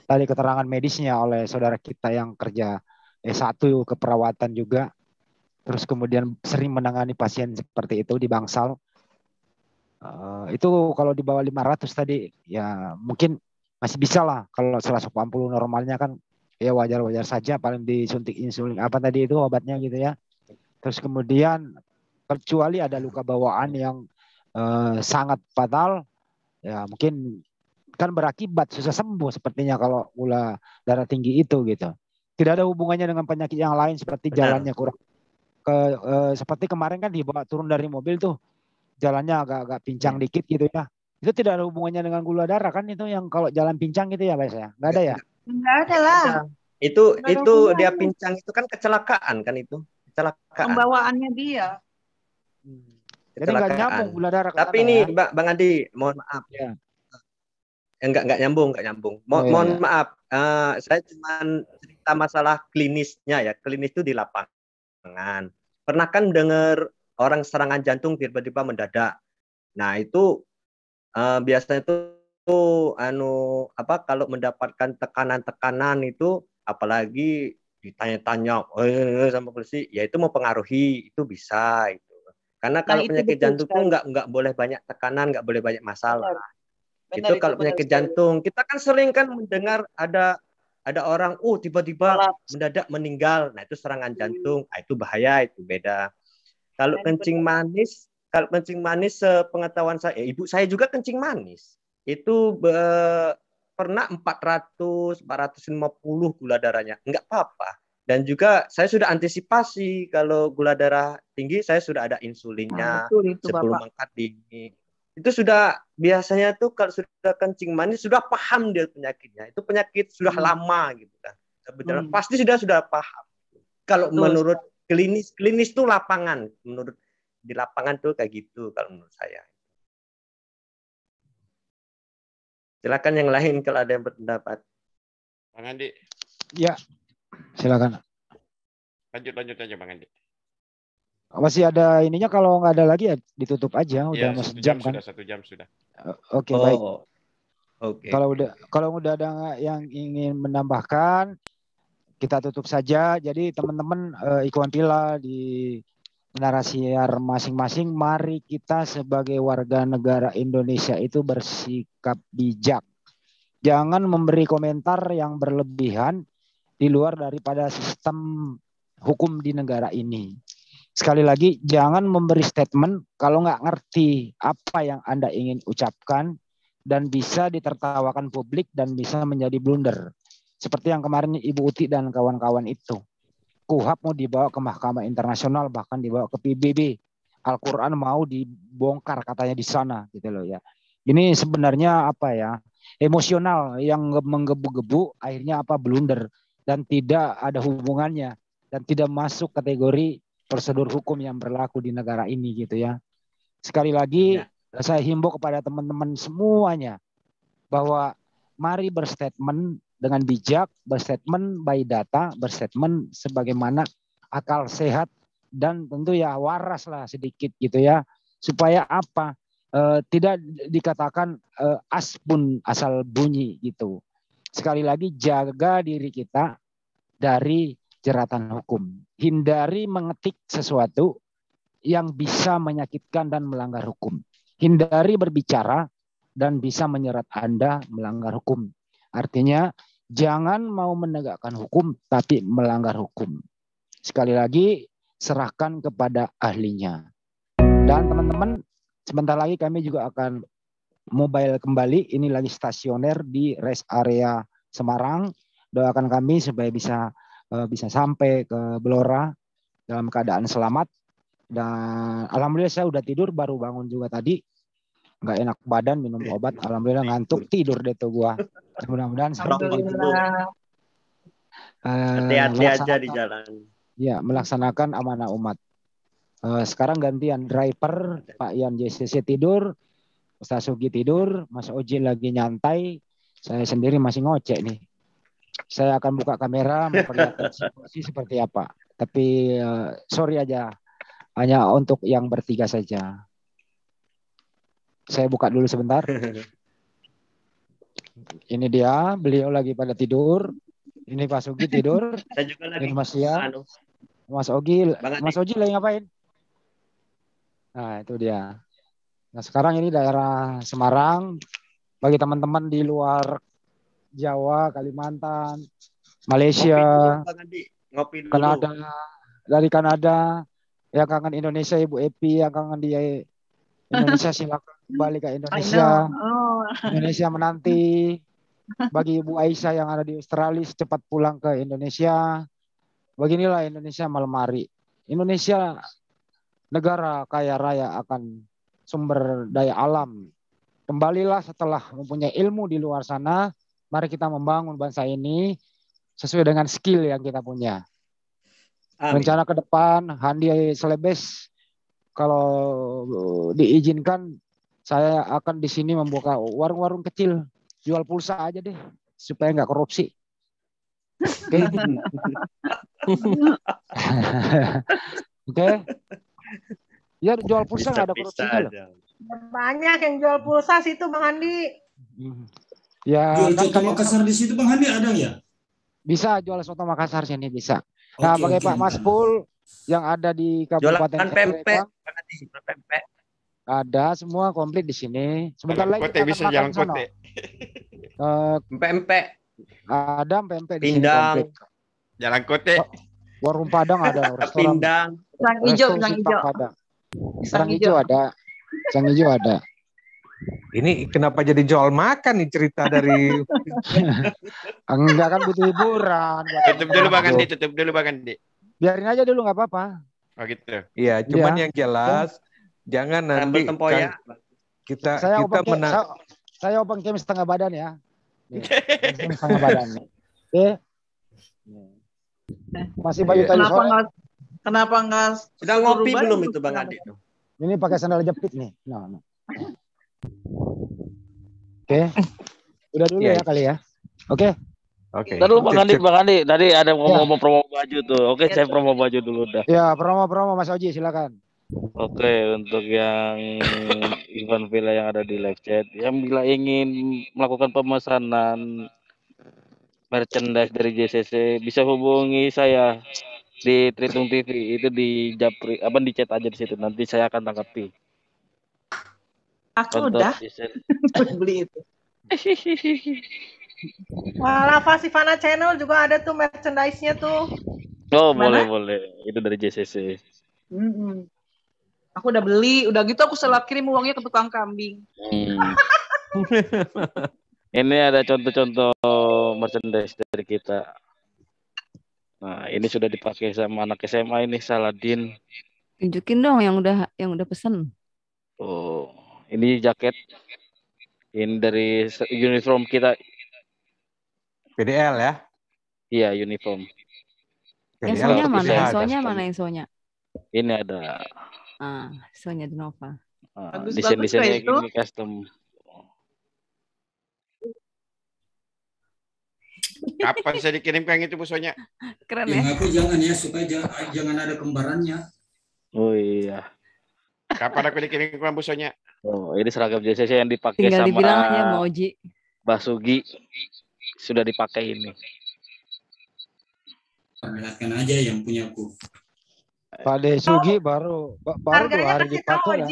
tadi keterangan medisnya oleh saudara kita yang kerja S1 keperawatan juga terus kemudian sering menangani pasien seperti itu di Bangsal. Uh, itu kalau di bawah 500 tadi ya mungkin masih bisa lah kalau puluh normalnya kan ya wajar-wajar saja paling disuntik insulin apa tadi itu obatnya gitu ya. Terus kemudian kecuali ada luka bawaan yang uh, sangat fatal ya mungkin kan berakibat susah sembuh sepertinya kalau gula darah tinggi itu gitu. Tidak ada hubungannya dengan penyakit yang lain seperti Benar. jalannya kurang Eh, seperti kemarin kan dibawa turun dari mobil tuh jalannya agak-agak pincang ya. dikit gitu ya. Itu tidak ada hubungannya dengan gula darah kan itu yang kalau jalan pincang gitu ya, Mas ya? Enggak ada ya? Enggak ada lah. Iya. Itu Nggak itu dia pincang itu kan kecelakaan kan itu. Kecelakaan. Pembawaannya dia. Hmm. Jadi enggak nyambung gula darah. Tapi ini ya. Bang Andi, mohon maaf. Ya. Enggak eh, enggak nyambung, enggak nyambung. Mo oh, iya. Mohon iya. maaf. Uh, saya cuma cerita masalah klinisnya ya. Klinis itu di lapangan pernah kan dengar orang serangan jantung tiba-tiba mendadak. Nah, itu uh, biasanya itu anu apa kalau mendapatkan tekanan-tekanan itu apalagi ditanya-tanya oh, sama polisi ya itu mempengaruhi itu bisa itu karena nah, kalau nah, penyakit jantung tuh nggak nggak boleh banyak tekanan nggak boleh banyak masalah benar. itu, itu kalau benar penyakit jantung kita kan sering kan mendengar ada ada orang oh tiba-tiba mendadak meninggal nah itu serangan hmm. jantung nah, itu bahaya itu beda kalau iya, kencing manis kalau kencing manis sepengetahuan saya ya, ibu saya juga kencing manis itu be, pernah 400 450 gula darahnya Enggak apa-apa dan juga saya sudah antisipasi kalau gula darah tinggi saya sudah ada insulinnya nah, itu, itu, sebelum Bapak. angkat di itu sudah biasanya tuh kalau sudah kencing manis sudah paham dia penyakitnya itu penyakit sudah hmm. lama gitu kan sebetulnya hmm. pasti sudah sudah paham kalau Betul. menurut klinis klinis tuh lapangan menurut di lapangan tuh kayak gitu kalau menurut saya silakan yang lain kalau ada yang berpendapat bang Andi ya silakan lanjut lanjut aja bang Andi masih ada ininya kalau nggak ada lagi ya ditutup aja iya, udah ya, mau satu jam, kan. Sudah satu jam sudah. Kan? Oke, okay, oh. baik. Oke. Okay. Kalau udah kalau udah ada yang ingin menambahkan kita tutup saja. Jadi teman-teman uh, eh, Ikuan Pila di narasiar masing-masing mari kita sebagai warga negara Indonesia itu bersikap bijak. Jangan memberi komentar yang berlebihan di luar daripada sistem hukum di negara ini sekali lagi jangan memberi statement kalau nggak ngerti apa yang Anda ingin ucapkan dan bisa ditertawakan publik dan bisa menjadi blunder. Seperti yang kemarin Ibu Uti dan kawan-kawan itu. Kuhab mau dibawa ke Mahkamah Internasional bahkan dibawa ke PBB. Al-Qur'an mau dibongkar katanya di sana gitu loh ya. Ini sebenarnya apa ya? Emosional yang menggebu-gebu akhirnya apa blunder dan tidak ada hubungannya dan tidak masuk kategori prosedur hukum yang berlaku di negara ini gitu ya. Sekali lagi ya. saya himbau kepada teman-teman semuanya bahwa mari berstatement dengan bijak, berstatement by data, berstatement sebagaimana akal sehat dan tentu ya waraslah sedikit gitu ya supaya apa e, tidak dikatakan e, eh, as pun asal bunyi gitu. Sekali lagi jaga diri kita dari jeratan hukum. Hindari mengetik sesuatu yang bisa menyakitkan dan melanggar hukum. Hindari berbicara dan bisa menyerat Anda melanggar hukum. Artinya, jangan mau menegakkan hukum tapi melanggar hukum. Sekali lagi, serahkan kepada ahlinya. Dan teman-teman, sebentar lagi kami juga akan mobile kembali. Ini lagi stasioner di rest area Semarang. Doakan kami supaya bisa Eh, bisa sampai ke Blora dalam keadaan selamat dan alhamdulillah saya udah tidur baru bangun juga tadi nggak enak badan minum iya. obat alhamdulillah ngantuk tidur deh tuh gua mudah-mudahan selamat eh, hati-hati aja di jalan ya melaksanakan amanah umat uh, sekarang gantian driver Pak Ian JCC tidur Ustaz Sugi tidur Mas Oji lagi nyantai saya sendiri masih ngocek nih saya akan buka kamera memperlihatkan situasi seperti apa. Tapi uh, sorry aja, hanya untuk yang bertiga saja. Saya buka dulu sebentar. Ini dia, beliau lagi pada tidur. Ini Pak Sugi tidur. Saya juga lagi. Ini Mas Mas Ogi, Bangat Mas Ogi lagi ngapain? Nah, itu dia. Nah, sekarang ini daerah Semarang. Bagi teman-teman di luar Jawa, Kalimantan, Malaysia, ngopi dulu, Kanada, dari Kanada, yang kangen Indonesia Ibu Epi, yang kangen dia Indonesia silakan kembali ke Indonesia. Oh. Indonesia menanti. Bagi Ibu Aisyah yang ada di Australia secepat pulang ke Indonesia. Beginilah Indonesia malam hari. Indonesia negara kaya raya akan sumber daya alam. Kembalilah setelah mempunyai ilmu di luar sana, Mari kita membangun bangsa ini sesuai dengan skill yang kita punya. Amin. Rencana ke depan Handi Selebes kalau eh, diizinkan saya akan di sini membuka warung-warung kecil, jual pulsa aja deh supaya nggak korupsi. Oke. Okay. Oke. Okay. Ya jual pulsa nggak ada korupsi. Banyak yang jual pulsa situ Bang Andi. Hmm. Ya, jual kan soto Makassar di situ Bang Handi ada ya? Bisa jual soto Makassar sini bisa. Okay, nah, bagi Pak Mas Pul yang ada di Kabupaten Jualan pempek, pempek. Ada semua komplit di sini. Sebentar lagi kita bisa jalan kote. Uh, pempek. Ada pempek di Pindang. Sini, jalan kote. Oh, warung Padang ada restoran. Pindang. Sang hijau, sang hijau. Padang. Sang hijau ada. Sang hijau ada. Ini kenapa jadi jual makan nih cerita dari Enggak kan butuh hiburan. Tutup dulu Bang Andi, tutup dulu Bang Andi. Biarin aja dulu nggak apa-apa. Oh gitu. Iya, cuman ya. yang jelas ya. jangan nanti kan, ya. kita saya kita menang. Saya, saya open game setengah badan ya. Iya, setengah badan. Oke. Masih bayu tadi Kenapa nggak Kenapa nggak? sudah ngopi belum itu Bang Andi Ini pakai sandal jepit nih. No, no. Oke. Udah dulu iya, ya, ya kali ya. Oke. Oke. Okay. Tadi lu Bang Andi, Bang Andi, tadi ada ngomong-ngomong iya. promo baju tuh. Oke, iya, saya promo baju dulu dah. Ya, promo-promo Mas Oji silakan. Oke, untuk yang event Villa yang ada di live chat, yang bila ingin melakukan pemesanan merchandise dari JCC bisa hubungi saya di Tritung TV itu di Japri apa di chat aja di situ nanti saya akan tanggapi. Aku Contoh udah beli itu. wala Fasifana Channel juga ada tuh merchandise-nya tuh. Oh, boleh boleh. Itu dari JCC. Mm hmm Aku udah beli, udah gitu aku selap kirim uangnya ke tukang kambing. Hmm. ini ada contoh-contoh merchandise dari kita. Nah, ini sudah dipakai sama anak SMA ini Saladin. Tunjukin dong yang udah yang udah pesen. Oh, ini jaket ini dari uniform kita. PDL ya? Iya, uniform. Yang soalnya mana? Yang iya, soalnya mana yang Ini ada. Ah, soalnya Nova. Ah, desain desainnya ini custom. Kapan saya dikirimkan itu busonya? Keren ya. Yang aku jangan ya supaya jangan, jangan ada kembarannya. Oh iya. Kapan aku dikirimkan busonya? Oh, ini seragam JCC yang dipakai Tinggal sama dibilang aja mau Oji. Basugi sudah dipakai ini. Perlihatkan aja yang punya aku. Pak Desugi oh. baru baru Harganya dua hari dipakai ya.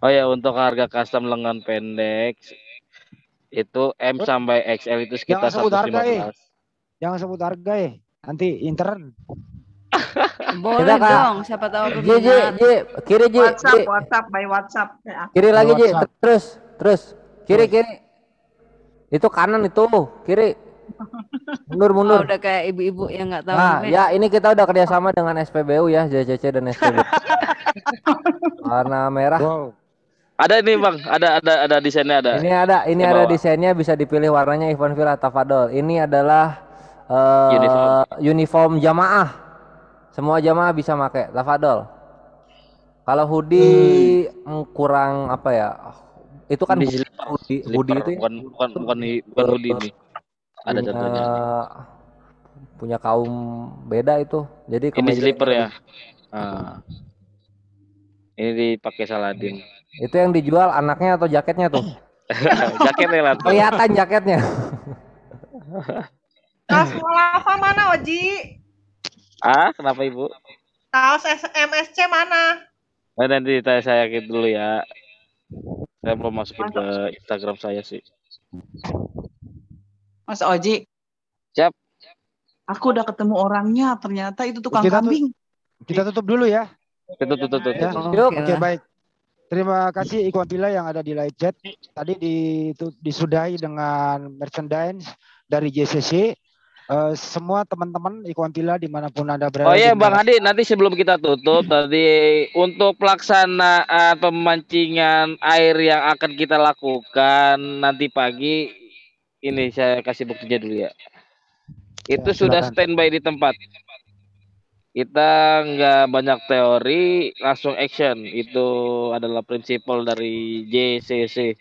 Oh ya untuk harga custom lengan pendek itu M sampai XL itu sekitar Jangan sebut harga, eh. Jangan sebut harga, ya Nanti intern. Boleh Kita dong, siapa tahu Ji, Ji, Ji, kiri Ji. WhatsApp, WhatsApp, by WhatsApp. Ya. Kiri lagi Ji, terus, terus. Kiri, kiri. Itu kanan itu, kiri. Mundur, oh, mundur. Oh, udah kayak ibu-ibu yang nggak tahu. Nah, ya. ya ini kita udah kerjasama dengan SPBU ya, JCC dan SPBU. Warna merah. Wow. Ada ini bang, ada ada ada desainnya ada. Ini ada, ini ada desainnya bisa dipilih warnanya Ivan Villa Tafadol. Ini adalah uh, uniform. uniform jamaah semua jamaah bisa pakai. Tafadol. Kalau hoodie hmm. Mm, kurang apa ya? Itu kan hoodie, hoodie, hoodie itu ya? bukan bukan bukan, bukan hoodie ini. Ada punya, contohnya. Punya kaum beda itu. Jadi ini slipper ya. Ah. Ini dipakai Saladin. Itu yang dijual anaknya atau jaketnya tuh? jaketnya lah. Kelihatan jaketnya. Tas Mulafa mana Oji? Ah, kenapa Ibu? Taos MSC mana? Nah, nanti saya, saya gitu dulu ya. Saya belum masukin ke Instagram saya sih. Mas Oji. Siap. Aku udah ketemu orangnya, ternyata itu tukang kita kambing. Tutup, kita tutup dulu ya. Kita tutup, tutup. Ya. Oke, okay, baik. Terima kasih Iqbal Bila yang ada di Light Jet. Tadi disudahi dengan merchandise dari JCC Eh, semua teman-teman Ikuantila dimanapun anda berada. Oh iya Bang Adi, nanti sebelum kita tutup tadi untuk pelaksanaan pemancingan air yang akan kita lakukan nanti pagi ini saya kasih buktinya dulu ya. Itu ya, sudah standby di tempat. Kita nggak banyak teori, langsung action. Itu adalah prinsipal dari JCC.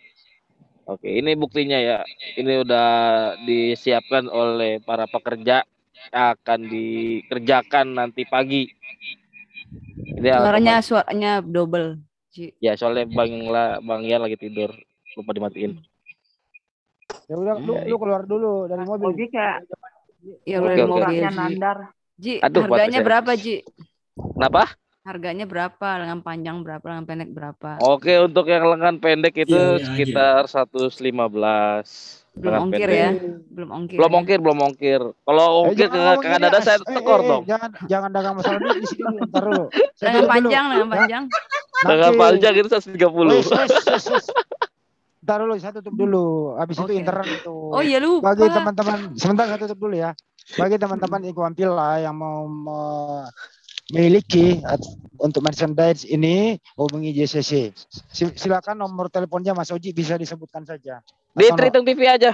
Oke, ini buktinya ya. Ini udah disiapkan oleh para pekerja akan dikerjakan nanti pagi. Ini suaranya suaranya double. Ya, soalnya Bang La, Bang Yan lagi tidur. Lupa dimatiin. Ya udah, lu, iya, lu iya. keluar dulu dari mobil. Ojek ya. udah mobilnya nandar. Ji, Aduh, harganya berapa, Ji? Kenapa? Harganya berapa? Lengan panjang berapa? Lengan pendek berapa? Oke, untuk yang lengan pendek itu ya, sekitar seratus lima belas. Belum ongkir pendek. ya? Belum ongkir. Belum ya? ongkir, belum ongkir. Kalau eh, ongkir eh, ke kanada Dada saya tekor eh, dong. Jangan jangan dagang masalah di sini ntar lu. Lengan panjang, lengan panjang. Lengan panjang itu 130 tiga puluh. dulu, saya tutup dulu. Habis okay. itu internet itu. Oh iya lu. Bagi teman-teman, sebentar saya tutup dulu ya. Bagi teman-teman Ikhwan Pila yang mau mau miliki untuk merchandise ini hubungi JCC. Silakan nomor teleponnya Mas Oji bisa disebutkan saja. Di atau Tritung TV aja.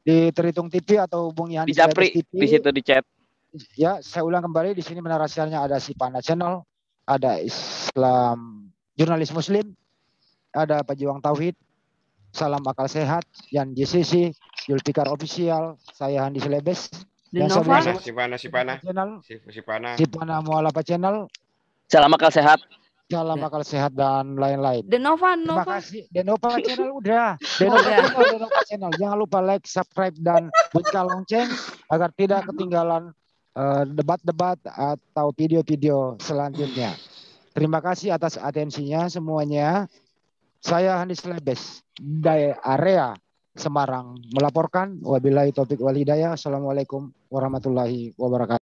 Di terhitung TV atau hubungi Hans Di Japri, TV. di situ di chat. Ya, saya ulang kembali di sini narasinya ada Sipana Channel, ada Islam Jurnalis Muslim, ada Pejuang Tauhid, Salam Akal Sehat, Yan JCC, Yulfikar Official, saya Handi Selebes, Dinova. Sipana, Sipana, Sipana. Sipana. Sipana apa Channel. Salam akal sehat. Salam ya. akal sehat dan lain-lain. Denova, Nova. Terima kasih. Denova Channel udah. Denova, Channel, Denova Channel. Jangan lupa like, subscribe, dan bunyikan lonceng agar tidak ketinggalan eh, debat-debat uh, atau video-video selanjutnya. Terima kasih atas atensinya semuanya. Saya Hanis Lebes dari area Semarang melaporkan. Wabillahi taufik walhidayah. Assalamualaikum warahmatullahi wabarakatuh.